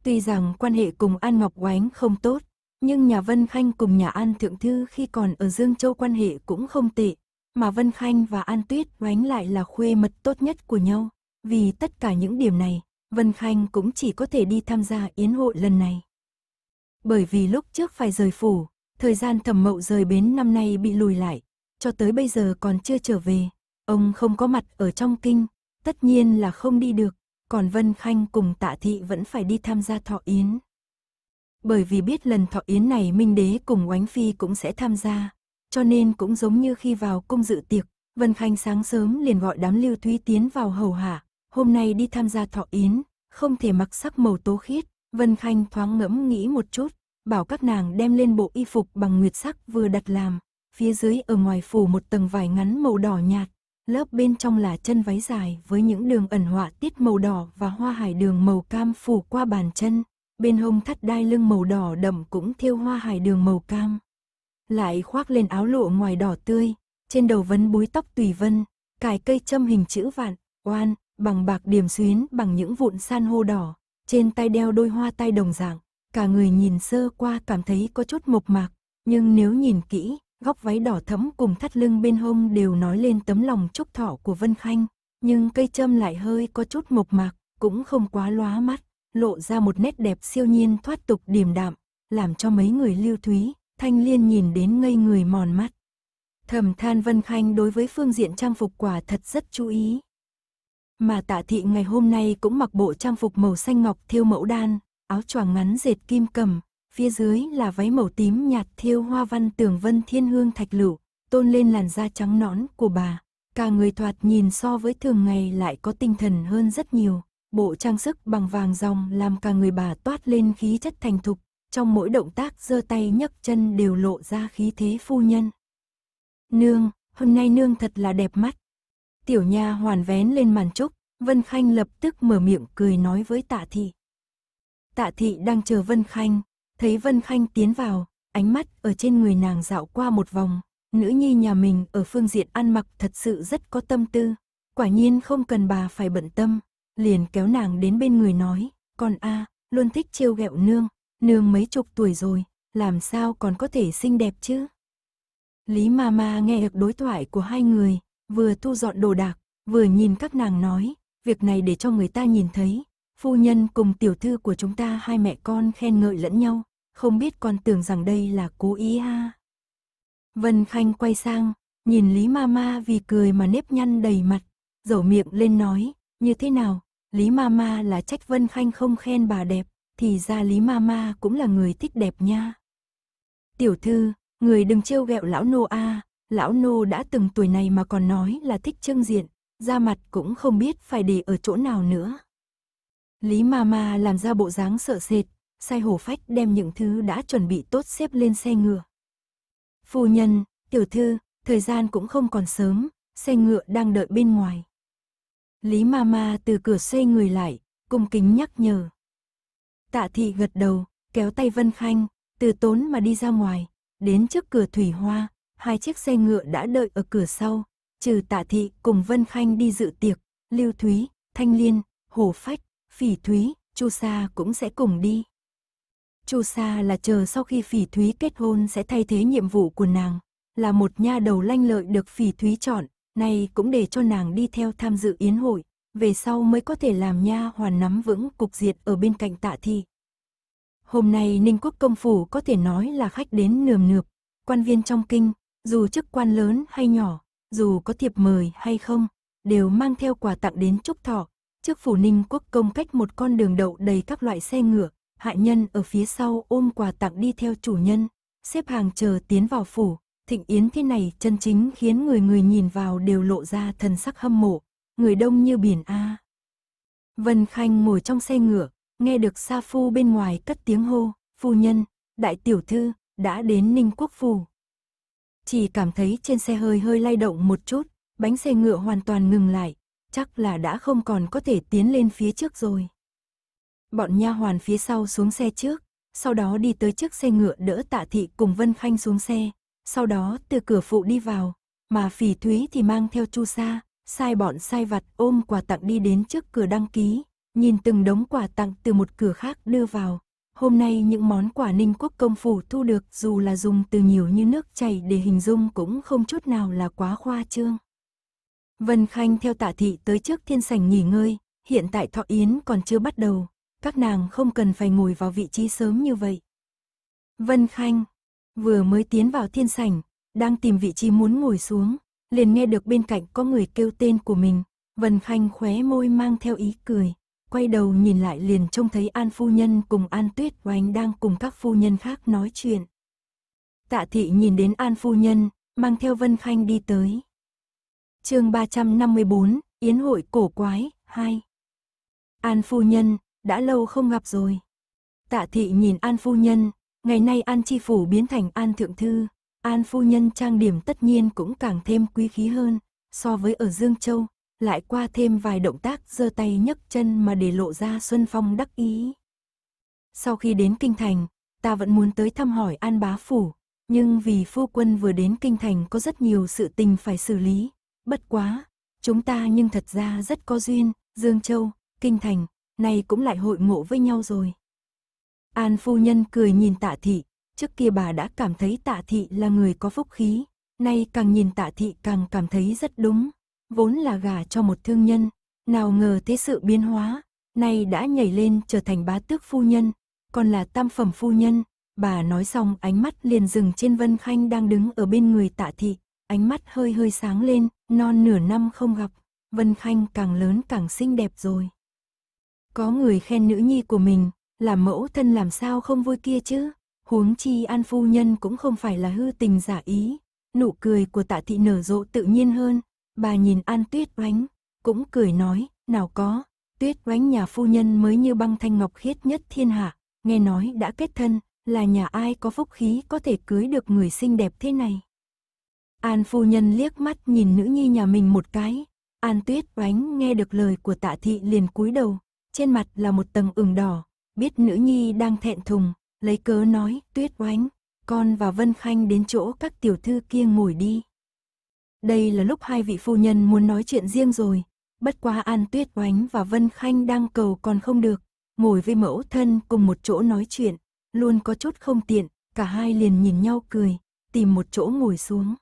Tuy rằng quan hệ cùng An Ngọc Oánh không tốt, nhưng nhà Vân Khanh cùng nhà An Thượng Thư khi còn ở Dương Châu quan hệ cũng không tệ, mà Vân Khanh và An Tuyết Oánh lại là khuê mật tốt nhất của nhau. Vì tất cả những điểm này, Vân Khanh cũng chỉ có thể đi tham gia yến hội lần này. Bởi vì lúc trước phải rời phủ, thời gian thẩm mậu rời bến năm nay bị lùi lại, cho tới bây giờ còn chưa trở về. Ông không có mặt ở trong kinh, tất nhiên là không đi được, còn Vân Khanh cùng Tạ Thị vẫn phải đi tham gia thọ yến. Bởi vì biết lần thọ yến này Minh Đế cùng Oánh Phi cũng sẽ tham gia, cho nên cũng giống như khi vào cung dự tiệc, Vân Khanh sáng sớm liền gọi đám lưu thúy tiến vào hầu hạ, hôm nay đi tham gia thọ yến, không thể mặc sắc màu tố khiết, Vân Khanh thoáng ngẫm nghĩ một chút, bảo các nàng đem lên bộ y phục bằng nguyệt sắc vừa đặt làm, phía dưới ở ngoài phủ một tầng vải ngắn màu đỏ nhạt, lớp bên trong là chân váy dài với những đường ẩn họa tiết màu đỏ và hoa hải đường màu cam phủ qua bàn chân, bên hông thắt đai lưng màu đỏ đậm cũng thêu hoa hải đường màu cam. Lại khoác lên áo lụa ngoài đỏ tươi, trên đầu vấn búi tóc tùy vân, cài cây châm hình chữ vạn, oan, bằng bạc điểm xuyến bằng những vụn san hô đỏ, trên tay đeo đôi hoa tai đồng dạng, cả người nhìn sơ qua cảm thấy có chút mộc mạc, nhưng nếu nhìn kỹ, Góc váy đỏ thẫm cùng thắt lưng bên hông đều nói lên tấm lòng trúc thỏ của Vân Khanh, nhưng cây châm lại hơi có chút mộc mạc, cũng không quá lóa mắt, lộ ra một nét đẹp siêu nhiên thoát tục điềm đạm, làm cho mấy người lưu thúy, thanh liên nhìn đến ngây người mòn mắt. Thầm than Vân Khanh đối với phương diện trang phục quả thật rất chú ý. Mà tạ thị ngày hôm nay cũng mặc bộ trang phục màu xanh ngọc thiêu mẫu đan, áo choàng ngắn dệt kim cầm, Phía dưới là váy màu tím nhạt thiêu hoa văn tường vân thiên hương thạch lựu tôn lên làn da trắng nõn của bà. Cả người thoạt nhìn so với thường ngày lại có tinh thần hơn rất nhiều. Bộ trang sức bằng vàng dòng làm cả người bà toát lên khí chất thành thục. Trong mỗi động tác giơ tay nhấc chân đều lộ ra khí thế phu nhân. Nương, hôm nay nương thật là đẹp mắt. Tiểu nha hoàn vén lên màn trúc, Vân Khanh lập tức mở miệng cười nói với tạ thị. Tạ thị đang chờ Vân Khanh, Thấy Vân Khanh tiến vào, ánh mắt ở trên người nàng dạo qua một vòng, nữ nhi nhà mình ở phương diện ăn mặc thật sự rất có tâm tư. Quả nhiên không cần bà phải bận tâm, liền kéo nàng đến bên người nói, con a luôn thích trêu ghẹo nương, nương mấy chục tuổi rồi, làm sao còn có thể xinh đẹp chứ. Lý Mama nghe được đối thoại của hai người, vừa thu dọn đồ đạc, vừa nhìn các nàng nói, việc này để cho người ta nhìn thấy, phu nhân cùng tiểu thư của chúng ta hai mẹ con khen ngợi lẫn nhau, không biết con tưởng rằng đây là cố ý ha. Vân Khanh quay sang, nhìn Lý Mama vì cười mà nếp nhăn đầy mặt, dẩu miệng lên nói, như thế nào, Lý Mama là trách Vân Khanh không khen bà đẹp, thì ra Lý Mama cũng là người thích đẹp nha. Tiểu thư, người đừng trêu ghẹo lão nô a, lão nô đã từng tuổi này mà còn nói là thích trưng diện, da mặt cũng không biết phải để ở chỗ nào nữa. Lý Mama làm ra bộ dáng sợ sệt, sai Hồ phách đem những thứ đã chuẩn bị tốt xếp lên xe ngựa. Phu nhân, tiểu thư, thời gian cũng không còn sớm, xe ngựa đang đợi bên ngoài. Lý Mama từ cửa xoay người lại, cung kính nhắc nhở. Tạ thị gật đầu, kéo tay Vân Khanh, từ tốn mà đi ra ngoài, đến trước cửa thủy hoa, hai chiếc xe ngựa đã đợi ở cửa sau, trừ tạ thị cùng Vân Khanh đi dự tiệc, Lưu Thúy, Thanh Liên, Hồ Phách, Phỉ Thúy, Chu Sa cũng sẽ cùng đi. Chu Sa là chờ sau khi Phỉ Thúy kết hôn sẽ thay thế nhiệm vụ của nàng, là một nha đầu lanh lợi được Phỉ Thúy chọn, nay cũng để cho nàng đi theo tham dự yến hội, về sau mới có thể làm nha hoàn nắm vững cục diệt ở bên cạnh Tạ Thi. Hôm nay Ninh Quốc công phủ có thể nói là khách đến nườm nượp, quan viên trong kinh, dù chức quan lớn hay nhỏ, dù có thiệp mời hay không, đều mang theo quà tặng đến chúc thọ. Trước phủ Ninh Quốc công cách một con đường đậu đầy các loại xe ngựa, hạ nhân ở phía sau ôm quà tặng đi theo chủ nhân, xếp hàng chờ tiến vào phủ, thịnh yến thế này chân chính khiến người người nhìn vào đều lộ ra thần sắc hâm mộ, người đông như biển A. Vân Khanh ngồi trong xe ngựa, nghe được Sa Phu bên ngoài cất tiếng hô, phu nhân, đại tiểu thư, đã đến Ninh Quốc Phủ. Chỉ cảm thấy trên xe hơi hơi lay động một chút, bánh xe ngựa hoàn toàn ngừng lại, chắc là đã không còn có thể tiến lên phía trước rồi. Bọn nha hoàn phía sau xuống xe trước, sau đó đi tới trước xe ngựa đỡ Tạ Thị cùng Vân Khanh xuống xe, sau đó từ cửa phụ đi vào, mà Phỉ Thúy thì mang theo Chu Sa, sai bọn sai vặt ôm quà tặng đi đến trước cửa đăng ký, nhìn từng đống quà tặng từ một cửa khác đưa vào. Hôm nay những món quà Ninh Quốc công phủ thu được dù là dùng từ nhiều như nước chảy để hình dung cũng không chút nào là quá khoa trương. Vân Khanh theo Tạ Thị tới trước thiên sảnh nghỉ ngơi, hiện tại thọ yến còn chưa bắt đầu, các nàng không cần phải ngồi vào vị trí sớm như vậy. Vân Khanh, vừa mới tiến vào thiên sảnh, đang tìm vị trí muốn ngồi xuống, liền nghe được bên cạnh có người kêu tên của mình, Vân Khanh khóe môi mang theo ý cười, quay đầu nhìn lại liền trông thấy An Phu Nhân cùng An Tuyết Oanh đang cùng các phu nhân khác nói chuyện. Tạ Thị nhìn đến An Phu Nhân, mang theo Vân Khanh đi tới. chương 354, Yến hội cổ quái, 2 An Phu Nhân, đã lâu không gặp rồi. Tạ thị nhìn An Phu Nhân, ngày nay An Chi Phủ biến thành An Thượng Thư, An Phu Nhân trang điểm tất nhiên cũng càng thêm quý khí hơn, so với ở Dương Châu, lại qua thêm vài động tác giơ tay nhấc chân mà để lộ ra Xuân Phong đắc ý. Sau khi đến Kinh Thành, ta vẫn muốn tới thăm hỏi An Bá Phủ, nhưng vì phu quân vừa đến Kinh Thành có rất nhiều sự tình phải xử lý, bất quá, chúng ta nhưng thật ra rất có duyên, Dương Châu, Kinh Thành, nay cũng lại hội ngộ với nhau rồi. An phu nhân cười nhìn tạ thị, trước kia bà đã cảm thấy tạ thị là người có phúc khí, nay càng nhìn tạ thị càng cảm thấy rất đúng, vốn là gà cho một thương nhân, nào ngờ thế sự biến hóa, nay đã nhảy lên trở thành bá tước phu nhân, còn là tam phẩm phu nhân, bà nói xong ánh mắt liền dừng trên Vân Khanh đang đứng ở bên người tạ thị, ánh mắt hơi hơi sáng lên, non nửa năm không gặp, Vân Khanh càng lớn càng xinh đẹp rồi. Có người khen nữ nhi của mình, làm mẫu thân làm sao không vui kia chứ? Huống chi An phu nhân cũng không phải là hư tình giả ý. Nụ cười của tạ thị nở rộ tự nhiên hơn, bà nhìn An Tuyết Oánh, cũng cười nói, nào có, Tuyết Oánh nhà phu nhân mới như băng thanh ngọc khiết nhất thiên hạ, nghe nói đã kết thân, là nhà ai có phúc khí có thể cưới được người xinh đẹp thế này. An phu nhân liếc mắt nhìn nữ nhi nhà mình một cái, An Tuyết Oánh nghe được lời của tạ thị liền cúi đầu, trên mặt là một tầng ửng đỏ, biết nữ nhi đang thẹn thùng, lấy cớ nói, tuyết oánh, con và Vân Khanh đến chỗ các tiểu thư kia ngồi đi. Đây là lúc hai vị phu nhân muốn nói chuyện riêng rồi, bất quá An Tuyết Oánh và Vân Khanh đang cầu còn không được, ngồi với mẫu thân cùng một chỗ nói chuyện, luôn có chút không tiện, cả hai liền nhìn nhau cười, tìm một chỗ ngồi xuống.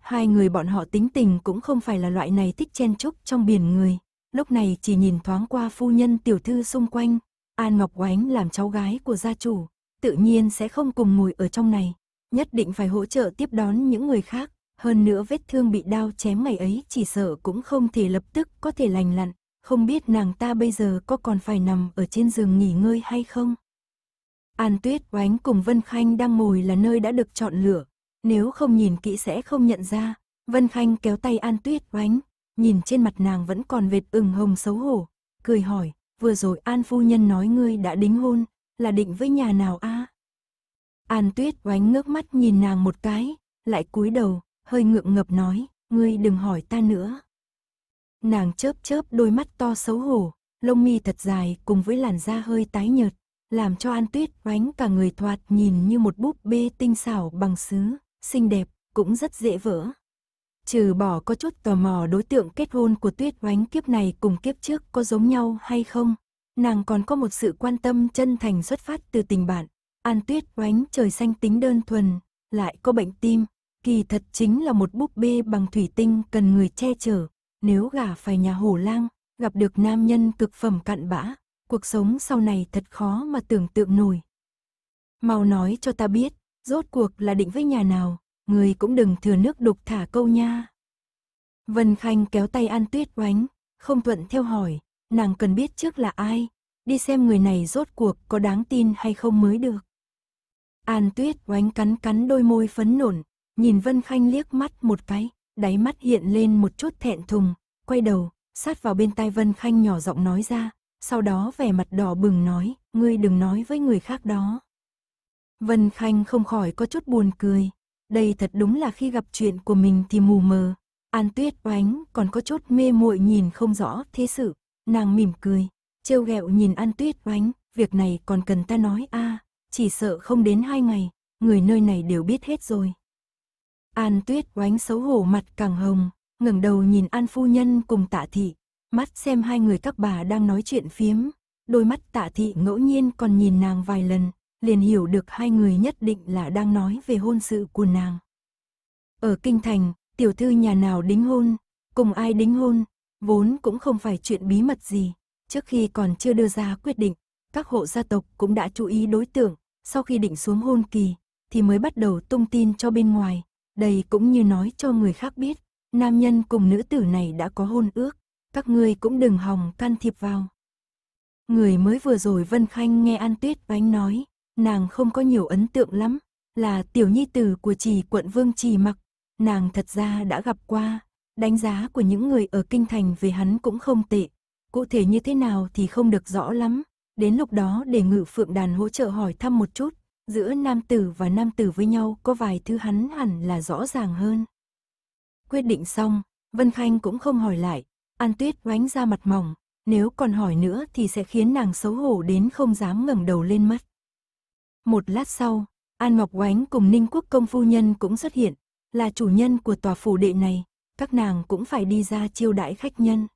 Hai người bọn họ tính tình cũng không phải là loại này thích chen chúc trong biển người, lúc này chỉ nhìn thoáng qua phu nhân tiểu thư xung quanh, An Ngọc Oánh làm cháu gái của gia chủ, tự nhiên sẽ không cùng ngồi ở trong này, nhất định phải hỗ trợ tiếp đón những người khác, hơn nữa vết thương bị đau chém ngày ấy chỉ sợ cũng không thể lập tức có thể lành lặn, không biết nàng ta bây giờ có còn phải nằm ở trên giường nghỉ ngơi hay không. An Tuyết Oánh cùng Vân Khanh đang ngồi là nơi đã được chọn lựa, nếu không nhìn kỹ sẽ không nhận ra, Vân Khanh kéo tay An Tuyết Oánh, nhìn trên mặt nàng vẫn còn vệt ửng hồng xấu hổ, cười hỏi, vừa rồi An phu nhân nói ngươi đã đính hôn, là định với nhà nào a? À? An Tuyết oánh ngước mắt nhìn nàng một cái, lại cúi đầu, hơi ngượng ngập nói, ngươi đừng hỏi ta nữa. Nàng chớp chớp đôi mắt to xấu hổ, lông mi thật dài cùng với làn da hơi tái nhợt, làm cho An Tuyết oánh cả người thoạt nhìn như một búp bê tinh xảo bằng sứ, xinh đẹp, cũng rất dễ vỡ. Trừ bỏ có chút tò mò đối tượng kết hôn của Tuyết Oánh kiếp này cùng kiếp trước có giống nhau hay không, nàng còn có một sự quan tâm chân thành xuất phát từ tình bạn. An Tuyết Oánh trời xanh tính đơn thuần, lại có bệnh tim, kỳ thật chính là một búp bê bằng thủy tinh cần người che chở. Nếu gả phải nhà hổ lang, gặp được nam nhân cực phẩm cặn bã, cuộc sống sau này thật khó mà tưởng tượng nổi. Mau nói cho ta biết, rốt cuộc là định với nhà nào, người cũng đừng thừa nước đục thả câu nha. Vân Khanh kéo tay An Tuyết oánh, không thuận theo hỏi, nàng cần biết trước là ai, đi xem người này rốt cuộc có đáng tin hay không mới được. An Tuyết oánh cắn cắn đôi môi phấn nổn, nhìn Vân Khanh liếc mắt một cái, đáy mắt hiện lên một chút thẹn thùng, quay đầu, sát vào bên tai Vân Khanh nhỏ giọng nói ra, sau đó vẻ mặt đỏ bừng nói, ngươi đừng nói với người khác đó. Vân Khanh không khỏi có chút buồn cười, đây thật đúng là khi gặp chuyện của mình thì mù mờ. An Tuyết oánh còn có chút mê muội nhìn không rõ thế sự, nàng mỉm cười, trêu ghẹo nhìn An Tuyết oánh, việc này còn cần ta nói a, à, chỉ sợ không đến hai ngày, người nơi này đều biết hết rồi. An Tuyết oánh xấu hổ mặt càng hồng, ngẩng đầu nhìn An phu nhân cùng Tạ thị, mắt xem hai người các bà đang nói chuyện phiếm, đôi mắt Tạ thị ngẫu nhiên còn nhìn nàng vài lần, liền hiểu được hai người nhất định là đang nói về hôn sự của nàng. Ở Kinh Thành, tiểu thư nhà nào đính hôn, cùng ai đính hôn, vốn cũng không phải chuyện bí mật gì. Trước khi còn chưa đưa ra quyết định, các hộ gia tộc cũng đã chú ý đối tượng, sau khi định xuống hôn kỳ, thì mới bắt đầu tung tin cho bên ngoài. Đây cũng như nói cho người khác biết, nam nhân cùng nữ tử này đã có hôn ước, các ngươi cũng đừng hòng can thiệp vào. Người mới vừa rồi Vân Khanh nghe An Tuyết Oánh nói, nàng không có nhiều ấn tượng lắm, là tiểu nhi tử của trì quận vương trì mặc, nàng thật ra đã gặp qua, đánh giá của những người ở kinh thành về hắn cũng không tệ, cụ thể như thế nào thì không được rõ lắm, đến lúc đó để ngự phượng đàn hỗ trợ hỏi thăm một chút, giữa nam tử và nam tử với nhau có vài thứ hắn hẳn là rõ ràng hơn. Quyết định xong, Vân Khanh cũng không hỏi lại, An Tuyết oánh ra mặt mỏng, nếu còn hỏi nữa thì sẽ khiến nàng xấu hổ đến không dám ngẩng đầu lên mất. Một lát sau, An Ngọc Oánh cùng Ninh Quốc công phu nhân cũng xuất hiện, là chủ nhân của tòa phủ đệ này, các nàng cũng phải đi ra chiêu đãi khách nhân.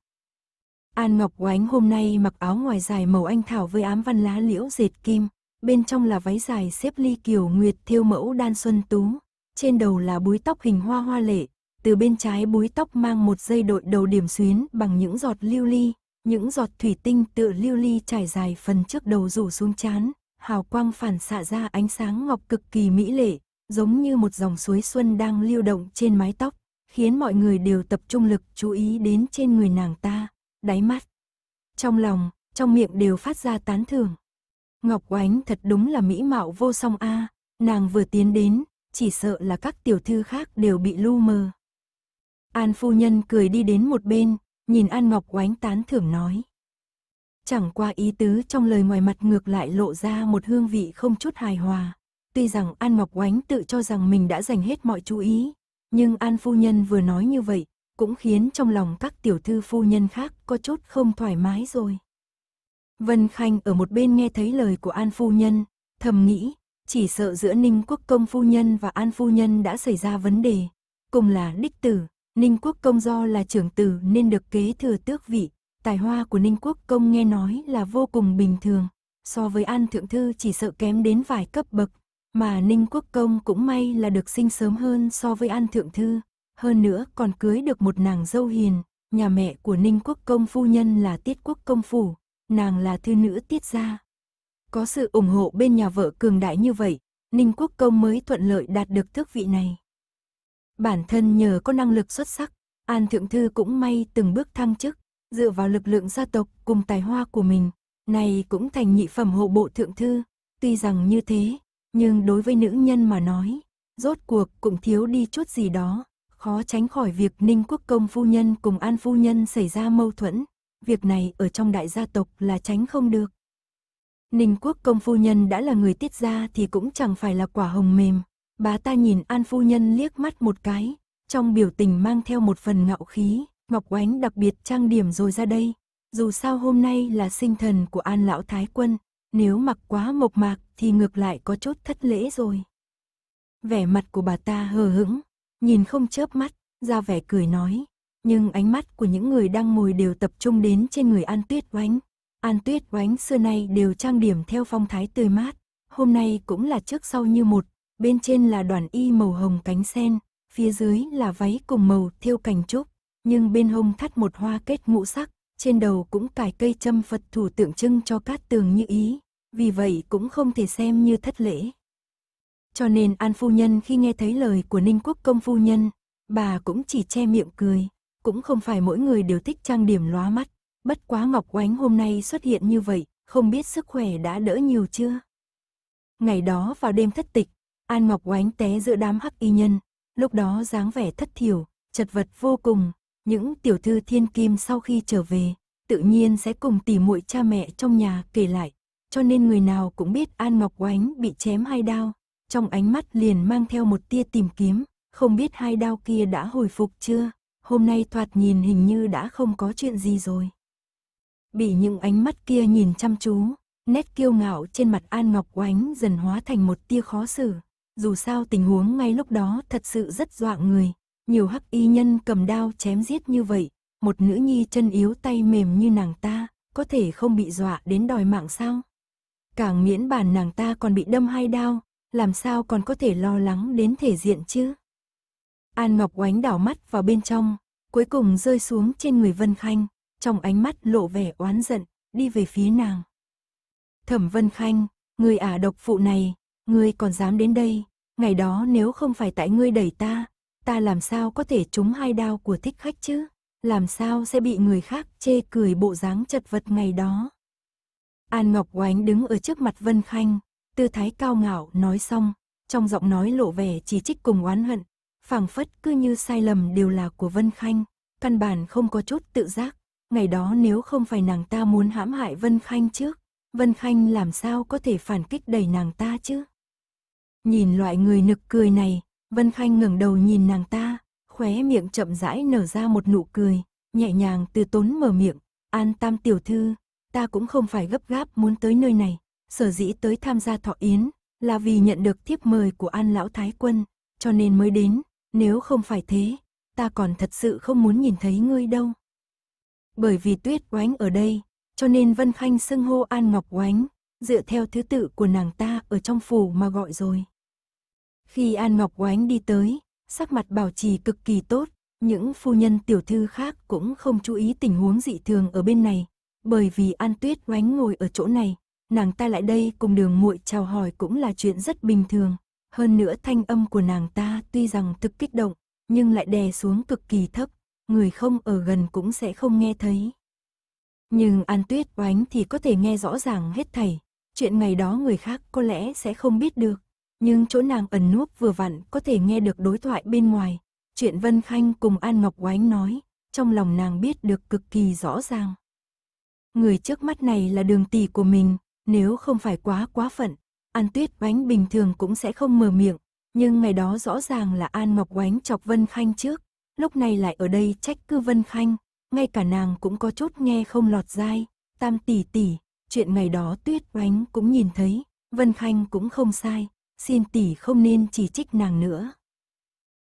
An Ngọc Oánh hôm nay mặc áo ngoài dài màu anh thảo với ám văn lá liễu dệt kim, bên trong là váy dài xếp ly kiều nguyệt thiêu mẫu đan xuân tú, trên đầu là búi tóc hình hoa hoa lệ, từ bên trái búi tóc mang một dây đội đầu điểm xuyến bằng những giọt lưu ly, những giọt thủy tinh tựa lưu ly trải dài phần trước đầu rủ xuống chán, hào quang phản xạ ra ánh sáng ngọc cực kỳ mỹ lệ, giống như một dòng suối xuân đang lưu động trên mái tóc, khiến mọi người đều tập trung lực chú ý đến trên người nàng ta, đáy mắt. Trong lòng, trong miệng đều phát ra tán thưởng. Ngọc Oánh thật đúng là mỹ mạo vô song a, nàng vừa tiến đến, chỉ sợ là các tiểu thư khác đều bị lu mờ. An phu nhân cười đi đến một bên, nhìn An Ngọc Oánh tán thưởng nói chẳng qua ý tứ trong lời ngoài mặt ngược lại lộ ra một hương vị không chút hài hòa. Tuy rằng An Ngọc Oánh tự cho rằng mình đã dành hết mọi chú ý, nhưng An Phu Nhân vừa nói như vậy, cũng khiến trong lòng các tiểu thư phu nhân khác có chút không thoải mái rồi. Vân Khanh ở một bên nghe thấy lời của An Phu Nhân, thầm nghĩ, chỉ sợ giữa Ninh Quốc Công Phu Nhân và An Phu Nhân đã xảy ra vấn đề. Cùng là đích tử, Ninh Quốc Công do là trưởng tử nên được kế thừa tước vị, Tài hoa của Ninh Quốc Công nghe nói là vô cùng bình thường, so với An Thượng Thư chỉ sợ kém đến vài cấp bậc, mà Ninh Quốc Công cũng may là được sinh sớm hơn so với An Thượng Thư, hơn nữa còn cưới được một nàng dâu hiền, nhà mẹ của Ninh Quốc Công phu nhân là Tiết Quốc Công Phủ, nàng là thư nữ Tiết Gia. Có sự ủng hộ bên nhà vợ cường đại như vậy, Ninh Quốc Công mới thuận lợi đạt được tước vị này. Bản thân nhờ có năng lực xuất sắc, An Thượng Thư cũng may từng bước thăng chức, dựa vào lực lượng gia tộc cùng tài hoa của mình, này cũng thành nhị phẩm hộ bộ thượng thư. Tuy rằng như thế, nhưng đối với nữ nhân mà nói, rốt cuộc cũng thiếu đi chút gì đó, khó tránh khỏi việc Ninh Quốc Công phu nhân cùng An phu nhân xảy ra mâu thuẫn, việc này ở trong đại gia tộc là tránh không được. Ninh Quốc Công phu nhân đã là người tiết ra thì cũng chẳng phải là quả hồng mềm, bà ta nhìn An phu nhân liếc mắt một cái, trong biểu tình mang theo một phần ngạo khí, Ngọc Oánh đặc biệt trang điểm rồi ra đây. Dù sao hôm nay là sinh thần của An Lão Thái Quân, nếu mặc quá mộc mạc thì ngược lại có chốt thất lễ rồi. Vẻ mặt của bà ta hờ hững, nhìn không chớp mắt, ra vẻ cười nói. Nhưng ánh mắt của những người đang ngồi đều tập trung đến trên người An Tuyết Oánh. An Tuyết Oánh xưa nay đều trang điểm theo phong thái tươi mát, hôm nay cũng là trước sau như một, bên trên là đoàn y màu hồng cánh sen, phía dưới là váy cùng màu thêu cành trúc, nhưng bên hông thắt một hoa kết ngũ sắc, trên đầu cũng cài cây châm Phật thủ tượng trưng cho cát tường như ý, vì vậy cũng không thể xem như thất lễ. Cho nên An Phu Nhân khi nghe thấy lời của Ninh Quốc Công Phu Nhân, bà cũng chỉ che miệng cười, cũng không phải mỗi người đều thích trang điểm lóa mắt, bất quá Ngọc Oánh hôm nay xuất hiện như vậy, không biết sức khỏe đã đỡ nhiều chưa. Ngày đó vào đêm thất tịch, An Ngọc Oánh té giữa đám hắc y nhân, lúc đó dáng vẻ thất thiểu, chật vật vô cùng, những tiểu thư thiên kim sau khi trở về, tự nhiên sẽ cùng tỉ muội cha mẹ trong nhà kể lại, cho nên người nào cũng biết An Ngọc Oánh bị chém hai đao, trong ánh mắt liền mang theo một tia tìm kiếm, không biết hai đao kia đã hồi phục chưa, hôm nay thoạt nhìn hình như đã không có chuyện gì rồi. Bị những ánh mắt kia nhìn chăm chú, nét kiêu ngạo trên mặt An Ngọc Oánh dần hóa thành một tia khó xử, dù sao tình huống ngay lúc đó thật sự rất dọa người, nhiều hắc y nhân cầm đao chém giết như vậy, một nữ nhi chân yếu tay mềm như nàng ta, có thể không bị dọa đến đòi mạng sao? Càng miễn bàn nàng ta còn bị đâm hai đao, làm sao còn có thể lo lắng đến thể diện chứ? An Ngọc oánh đảo mắt vào bên trong, cuối cùng rơi xuống trên người Vân Khanh, trong ánh mắt lộ vẻ oán giận, đi về phía nàng. Thẩm Vân Khanh, người ả độc phụ này, ngươi còn dám đến đây, ngày đó nếu không phải tại ngươi đẩy ta, ta làm sao có thể trúng hai đao của thích khách chứ? Làm sao sẽ bị người khác chê cười bộ dáng chật vật ngày đó? An Ngọc Oánh đứng ở trước mặt Vân Khanh, tư thái cao ngạo nói xong, trong giọng nói lộ vẻ chỉ trích cùng oán hận, phảng phất cứ như sai lầm đều là của Vân Khanh, căn bản không có chút tự giác, ngày đó nếu không phải nàng ta muốn hãm hại Vân Khanh trước, Vân Khanh làm sao có thể phản kích đẩy nàng ta chứ? Nhìn loại người nực cười này, Vân Khanh ngẩng đầu nhìn nàng ta, khóe miệng chậm rãi nở ra một nụ cười, nhẹ nhàng từ tốn mở miệng, "An Tam tiểu thư, ta cũng không phải gấp gáp muốn tới nơi này, sở dĩ tới tham gia thọ yến là vì nhận được thiếp mời của An lão thái quân, cho nên mới đến, nếu không phải thế, ta còn thật sự không muốn nhìn thấy ngươi đâu." Bởi vì Tuyết Oánh ở đây, cho nên Vân Khanh xưng hô An Ngọc Oánh, dựa theo thứ tự của nàng ta ở trong phủ mà gọi rồi. Khi An Ngọc Oánh đi tới, sắc mặt bảo trì cực kỳ tốt, những phu nhân tiểu thư khác cũng không chú ý tình huống dị thường ở bên này, bởi vì An Tuyết Oánh ngồi ở chỗ này, nàng ta lại đây cùng đường muội chào hỏi cũng là chuyện rất bình thường. Hơn nữa thanh âm của nàng ta tuy rằng thực kích động, nhưng lại đè xuống cực kỳ thấp, người không ở gần cũng sẽ không nghe thấy. Nhưng An Tuyết Oánh thì có thể nghe rõ ràng hết thảy, chuyện ngày đó người khác có lẽ sẽ không biết được, nhưng chỗ nàng ẩn núp vừa vặn có thể nghe được đối thoại bên ngoài. Chuyện Vân Khanh cùng An Ngọc Oánh nói, trong lòng nàng biết được cực kỳ rõ ràng. Người trước mắt này là đường tỷ của mình, nếu không phải quá quá phận, An Tuyết Oánh bình thường cũng sẽ không mở miệng, nhưng ngày đó rõ ràng là An Ngọc Oánh chọc Vân Khanh trước, lúc này lại ở đây trách cứ Vân Khanh, ngay cả nàng cũng có chút nghe không lọt dai, tam tỷ tỷ, chuyện ngày đó Tuyết Oánh cũng nhìn thấy, Vân Khanh cũng không sai, xin tỷ không nên chỉ trích nàng nữa.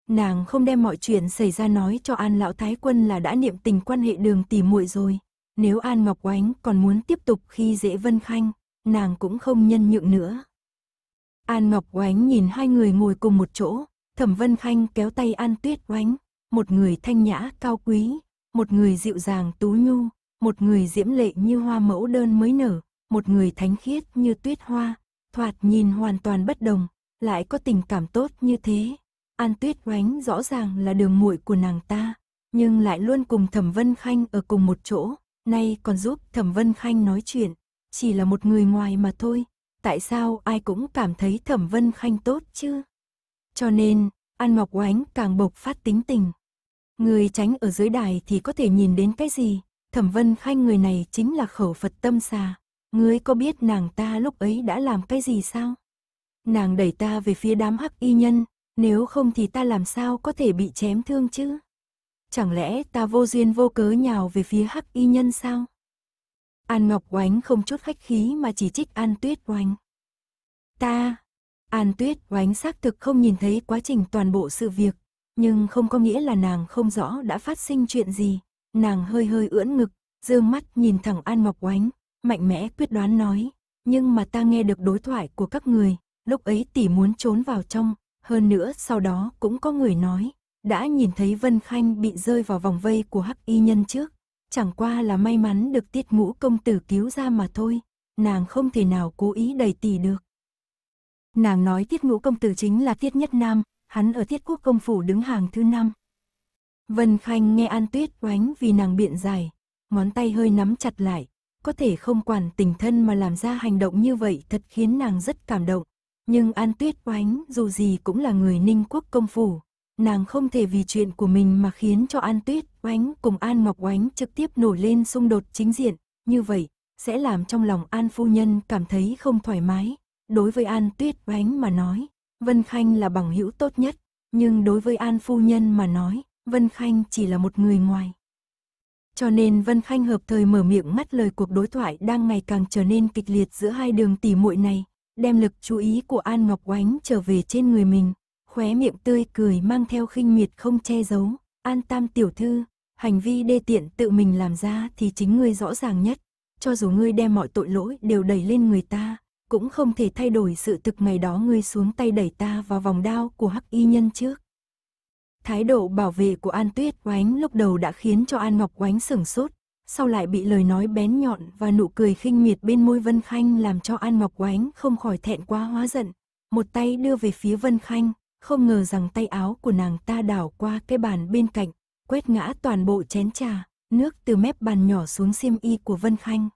Nàng không đem mọi chuyện xảy ra nói cho An Lão Thái Quân là đã niệm tình quan hệ đường tỷ muội rồi. Nếu An Ngọc Oánh còn muốn tiếp tục khi dễ Vân Khanh, nàng cũng không nhân nhượng nữa. An Ngọc Oánh nhìn hai người ngồi cùng một chỗ, Thẩm Vân Khanh kéo tay An Tuyết Oánh, một người thanh nhã cao quý, một người dịu dàng tú nhu, một người diễm lệ như hoa mẫu đơn mới nở, một người thánh khiết như tuyết hoa, Thoạt nhìn hoàn toàn bất đồng, lại có tình cảm tốt như thế. An Tuyết Oánh rõ ràng là đường muội của nàng ta, nhưng lại luôn cùng Thẩm Vân Khanh ở cùng một chỗ, nay còn giúp Thẩm Vân Khanh nói chuyện, chỉ là một người ngoài mà thôi, tại sao ai cũng cảm thấy Thẩm Vân Khanh tốt chứ? Cho nên, An Ngọc Oánh càng bộc phát tính tình. Người tránh ở dưới đài thì có thể nhìn đến cái gì? Thẩm Vân Khanh người này chính là khẩu Phật tâm xà, Ngươi có biết nàng ta lúc ấy đã làm cái gì sao? Nàng đẩy ta về phía đám hắc y nhân, nếu không thì ta làm sao có thể bị chém thương chứ? Chẳng lẽ ta vô duyên vô cớ nhào về phía hắc y nhân sao? An Ngọc Oánh không chút khách khí mà chỉ trích An Tuyết Oánh. Ta, An Tuyết Oánh xác thực không nhìn thấy quá trình toàn bộ sự việc, nhưng không có nghĩa là nàng không rõ đã phát sinh chuyện gì. Nàng hơi hơi ưỡn ngực, dương mắt nhìn thẳng An Ngọc Oánh, mạnh mẽ quyết đoán nói, nhưng mà ta nghe được đối thoại của các người, lúc ấy tỷ muốn trốn vào trong, hơn nữa sau đó cũng có người nói, đã nhìn thấy Vân Khanh bị rơi vào vòng vây của hắc y nhân trước, chẳng qua là may mắn được tiết ngũ công tử cứu ra mà thôi, nàng không thể nào cố ý đẩy tỷ được. Nàng nói tiết ngũ công tử chính là tiết nhất nam, hắn ở tiết quốc công phủ đứng hàng thứ năm. Vân Khanh nghe An Tuyết oánh vì nàng biện dài, ngón tay hơi nắm chặt lại, có thể không quản tình thân mà làm ra hành động như vậy thật khiến nàng rất cảm động. Nhưng An Tuyết Oánh dù gì cũng là người ninh quốc công phủ. Nàng không thể vì chuyện của mình mà khiến cho An Tuyết Oánh cùng An Ngọc Oánh trực tiếp nổi lên xung đột chính diện. Như vậy, sẽ làm trong lòng An Phu Nhân cảm thấy không thoải mái. Đối với An Tuyết Oánh mà nói, Vân Khanh là bằng hữu tốt nhất. Nhưng đối với An Phu Nhân mà nói, Vân Khanh chỉ là một người ngoài cho nên Vân Khanh hợp thời mở miệng mắt lời cuộc đối thoại đang ngày càng trở nên kịch liệt giữa hai đường tỉ muội này, đem lực chú ý của An Ngọc Oánh trở về trên người mình, khóe miệng tươi cười mang theo khinh miệt không che giấu, An Tam tiểu thư, hành vi đê tiện tự mình làm ra thì chính ngươi rõ ràng nhất, cho dù ngươi đem mọi tội lỗi đều đẩy lên người ta, cũng không thể thay đổi sự thực ngày đó ngươi xuống tay đẩy ta vào vòng đao của hắc y nhân trước. Thái độ bảo vệ của An Tuyết Oánh lúc đầu đã khiến cho An Ngọc Oánh sửng sốt, sau lại bị lời nói bén nhọn và nụ cười khinh miệt bên môi Vân Khanh làm cho An Ngọc Oánh không khỏi thẹn quá hóa giận. Một tay đưa về phía Vân Khanh, không ngờ rằng tay áo của nàng ta đảo qua cái bàn bên cạnh, quét ngã toàn bộ chén trà, nước từ mép bàn nhỏ xuống xiêm y của Vân Khanh.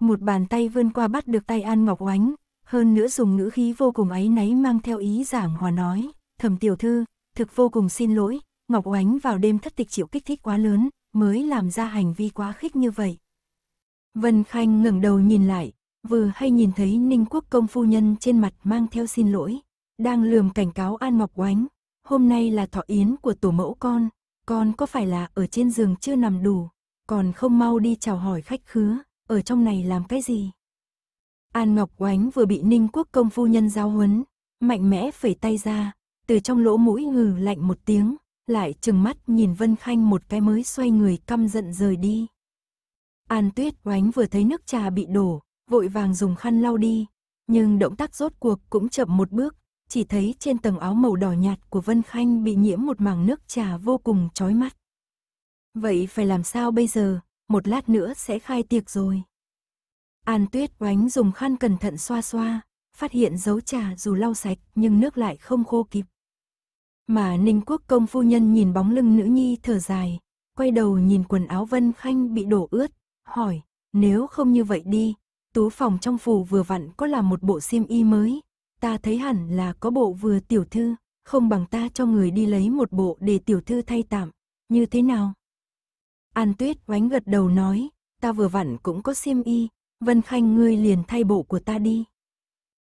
Một bàn tay vươn qua bắt được tay An Ngọc Oánh, hơn nữa dùng ngữ khí vô cùng ấy náy mang theo ý giảng hòa nói, thầm tiểu thư, thực vô cùng xin lỗi, Ngọc Oánh vào đêm thất tịch chịu kích thích quá lớn, mới làm ra hành vi quá khích như vậy. Vân Khanh ngẩng đầu nhìn lại, vừa hay nhìn thấy Ninh Quốc công phu nhân trên mặt mang theo xin lỗi, đang lườm cảnh cáo An Ngọc Oánh, hôm nay là thọ yến của tổ mẫu con, con có phải là ở trên giường chưa nằm đủ, còn không mau đi chào hỏi khách khứa, ở trong này làm cái gì? An Ngọc Oánh vừa bị Ninh Quốc công phu nhân giáo huấn, mạnh mẽ phẩy tay ra, từ trong lỗ mũi ngừ lạnh một tiếng, lại chừng mắt nhìn Vân Khanh một cái mới xoay người căm giận rời đi. An Tuyết oánh vừa thấy nước trà bị đổ, vội vàng dùng khăn lau đi, nhưng động tác rốt cuộc cũng chậm một bước, chỉ thấy trên tầng áo màu đỏ nhạt của Vân Khanh bị nhiễm một mảng nước trà vô cùng chói mắt. Vậy phải làm sao bây giờ, một lát nữa sẽ khai tiệc rồi. An Tuyết oánh dùng khăn cẩn thận xoa xoa, phát hiện dấu trà dù lau sạch nhưng nước lại không khô kịp. Mà Ninh Quốc công phu nhân nhìn bóng lưng nữ nhi thở dài, quay đầu nhìn quần áo Vân Khanh bị đổ ướt, hỏi, nếu không như vậy đi, tú phòng trong phủ vừa vặn có là một bộ xiêm y mới, ta thấy hẳn là có bộ vừa tiểu thư, không bằng ta cho người đi lấy một bộ để tiểu thư thay tạm, như thế nào? An Tuyết oánh gật đầu nói, ta vừa vặn cũng có xiêm y, Vân Khanh ngươi liền thay bộ của ta đi.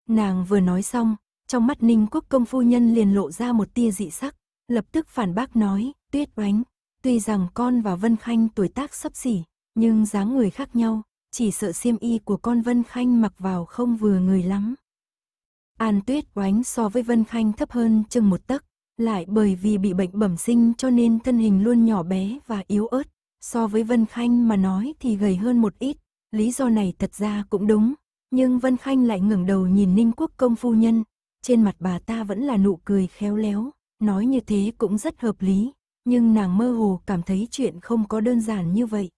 Nàng vừa nói xong, trong mắt Ninh Quốc công phu nhân liền lộ ra một tia dị sắc, lập tức phản bác nói, tuyết oánh, tuy rằng con và Vân Khanh tuổi tác sắp xỉ, nhưng dáng người khác nhau, chỉ sợ xiêm y của con Vân Khanh mặc vào không vừa người lắm. An tuyết oánh so với Vân Khanh thấp hơn chừng một tấc, lại bởi vì bị bệnh bẩm sinh cho nên thân hình luôn nhỏ bé và yếu ớt, so với Vân Khanh mà nói thì gầy hơn một ít, lý do này thật ra cũng đúng, nhưng Vân Khanh lại ngẩng đầu nhìn Ninh Quốc công phu nhân, trên mặt bà ta vẫn là nụ cười khéo léo, nói như thế cũng rất hợp lý, nhưng nàng mơ hồ cảm thấy chuyện không có đơn giản như vậy.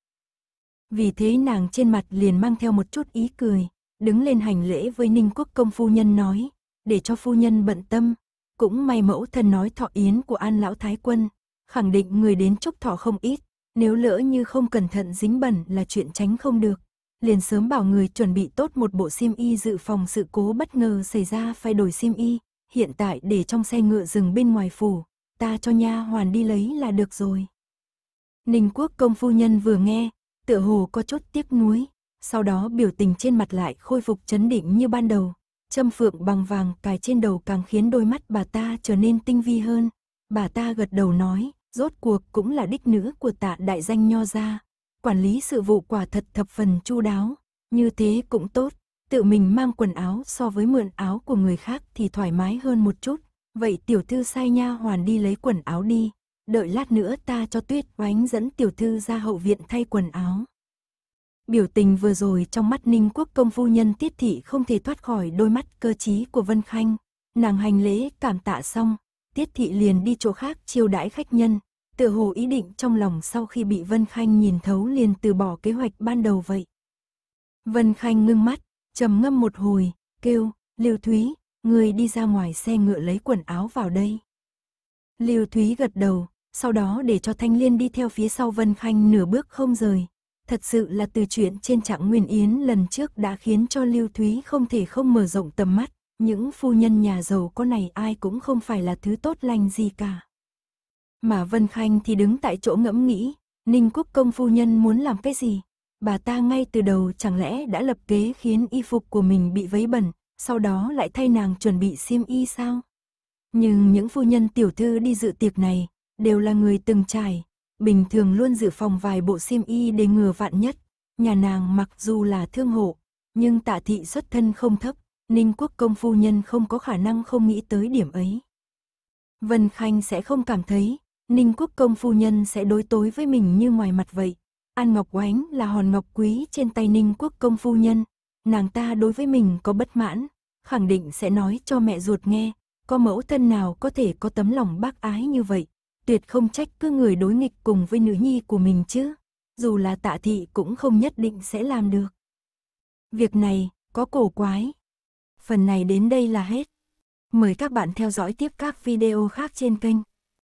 Vì thế nàng trên mặt liền mang theo một chút ý cười, đứng lên hành lễ với Ninh Quốc công phu nhân nói, để cho phu nhân bận tâm, cũng may mẫu thân nói thọ yến của An lão thái quân, khẳng định người đến chúc thọ không ít, nếu lỡ như không cẩn thận dính bẩn là chuyện tránh không được, liền sớm bảo người chuẩn bị tốt một bộ xiêm y dự phòng sự cố bất ngờ xảy ra phải đổi xiêm y, hiện tại để trong xe ngựa dừng bên ngoài phủ, ta cho nha hoàn đi lấy là được rồi. Ninh quốc công phu nhân vừa nghe, tựa hồ có chút tiếc nuối, sau đó biểu tình trên mặt lại khôi phục chấn định như ban đầu, châm phượng bằng vàng cài trên đầu càng khiến đôi mắt bà ta trở nên tinh vi hơn, bà ta gật đầu nói, rốt cuộc cũng là đích nữ của tạ đại danh nho gia, quản lý sự vụ quả thật thập phần chu đáo, như thế cũng tốt, tự mình mang quần áo so với mượn áo của người khác thì thoải mái hơn một chút, vậy tiểu thư sai nha hoàn đi lấy quần áo đi, đợi lát nữa ta cho tuyết oánh dẫn tiểu thư ra hậu viện thay quần áo. Biểu tình vừa rồi trong mắt Ninh Quốc công phu nhân tiết thị không thể thoát khỏi đôi mắt cơ trí của Vân Khanh, nàng hành lễ cảm tạ xong, tiết thị liền đi chỗ khác chiêu đãi khách nhân, tựa hồ ý định trong lòng sau khi bị Vân Khanh nhìn thấu liền từ bỏ kế hoạch ban đầu vậy. Vân Khanh ngưng mắt, trầm ngâm một hồi, kêu, Liêu Thúy, người đi ra ngoài xe ngựa lấy quần áo vào đây. Liêu Thúy gật đầu, sau đó để cho Thanh Liên đi theo phía sau Vân Khanh nửa bước không rời. Thật sự là từ chuyện trên trạng Nguyên Yến lần trước đã khiến cho Lưu Thúy không thể không mở rộng tầm mắt. Những phu nhân nhà giàu có này ai cũng không phải là thứ tốt lành gì cả. Mà Vân Khanh thì đứng tại chỗ ngẫm nghĩ, Ninh Quốc công phu nhân muốn làm cái gì? Bà ta ngay từ đầu chẳng lẽ đã lập kế khiến y phục của mình bị vấy bẩn, sau đó lại thay nàng chuẩn bị xiêm y sao? Nhưng những phu nhân tiểu thư đi dự tiệc này, đều là người từng trải, bình thường luôn dự phòng vài bộ xiêm y để ngừa vạn nhất. Nhà nàng mặc dù là thương hộ, nhưng tạ thị xuất thân không thấp, Ninh quốc công phu nhân không có khả năng không nghĩ tới điểm ấy. Vân Khanh sẽ không cảm thấy, Ninh Quốc Công phu nhân sẽ đối tối với mình như ngoài mặt vậy. An Ngọc Oánh là hòn ngọc quý trên tay Ninh Quốc Công phu nhân. Nàng ta đối với mình có bất mãn, khẳng định sẽ nói cho mẹ ruột nghe, có mẫu thân nào có thể có tấm lòng bác ái như vậy. Tuyệt không trách cứ người đối nghịch cùng với nữ nhi của mình chứ. Dù là tạ thị cũng không nhất định sẽ làm được. Việc này có cổ quái. Phần này đến đây là hết. Mời các bạn theo dõi tiếp các video khác trên kênh.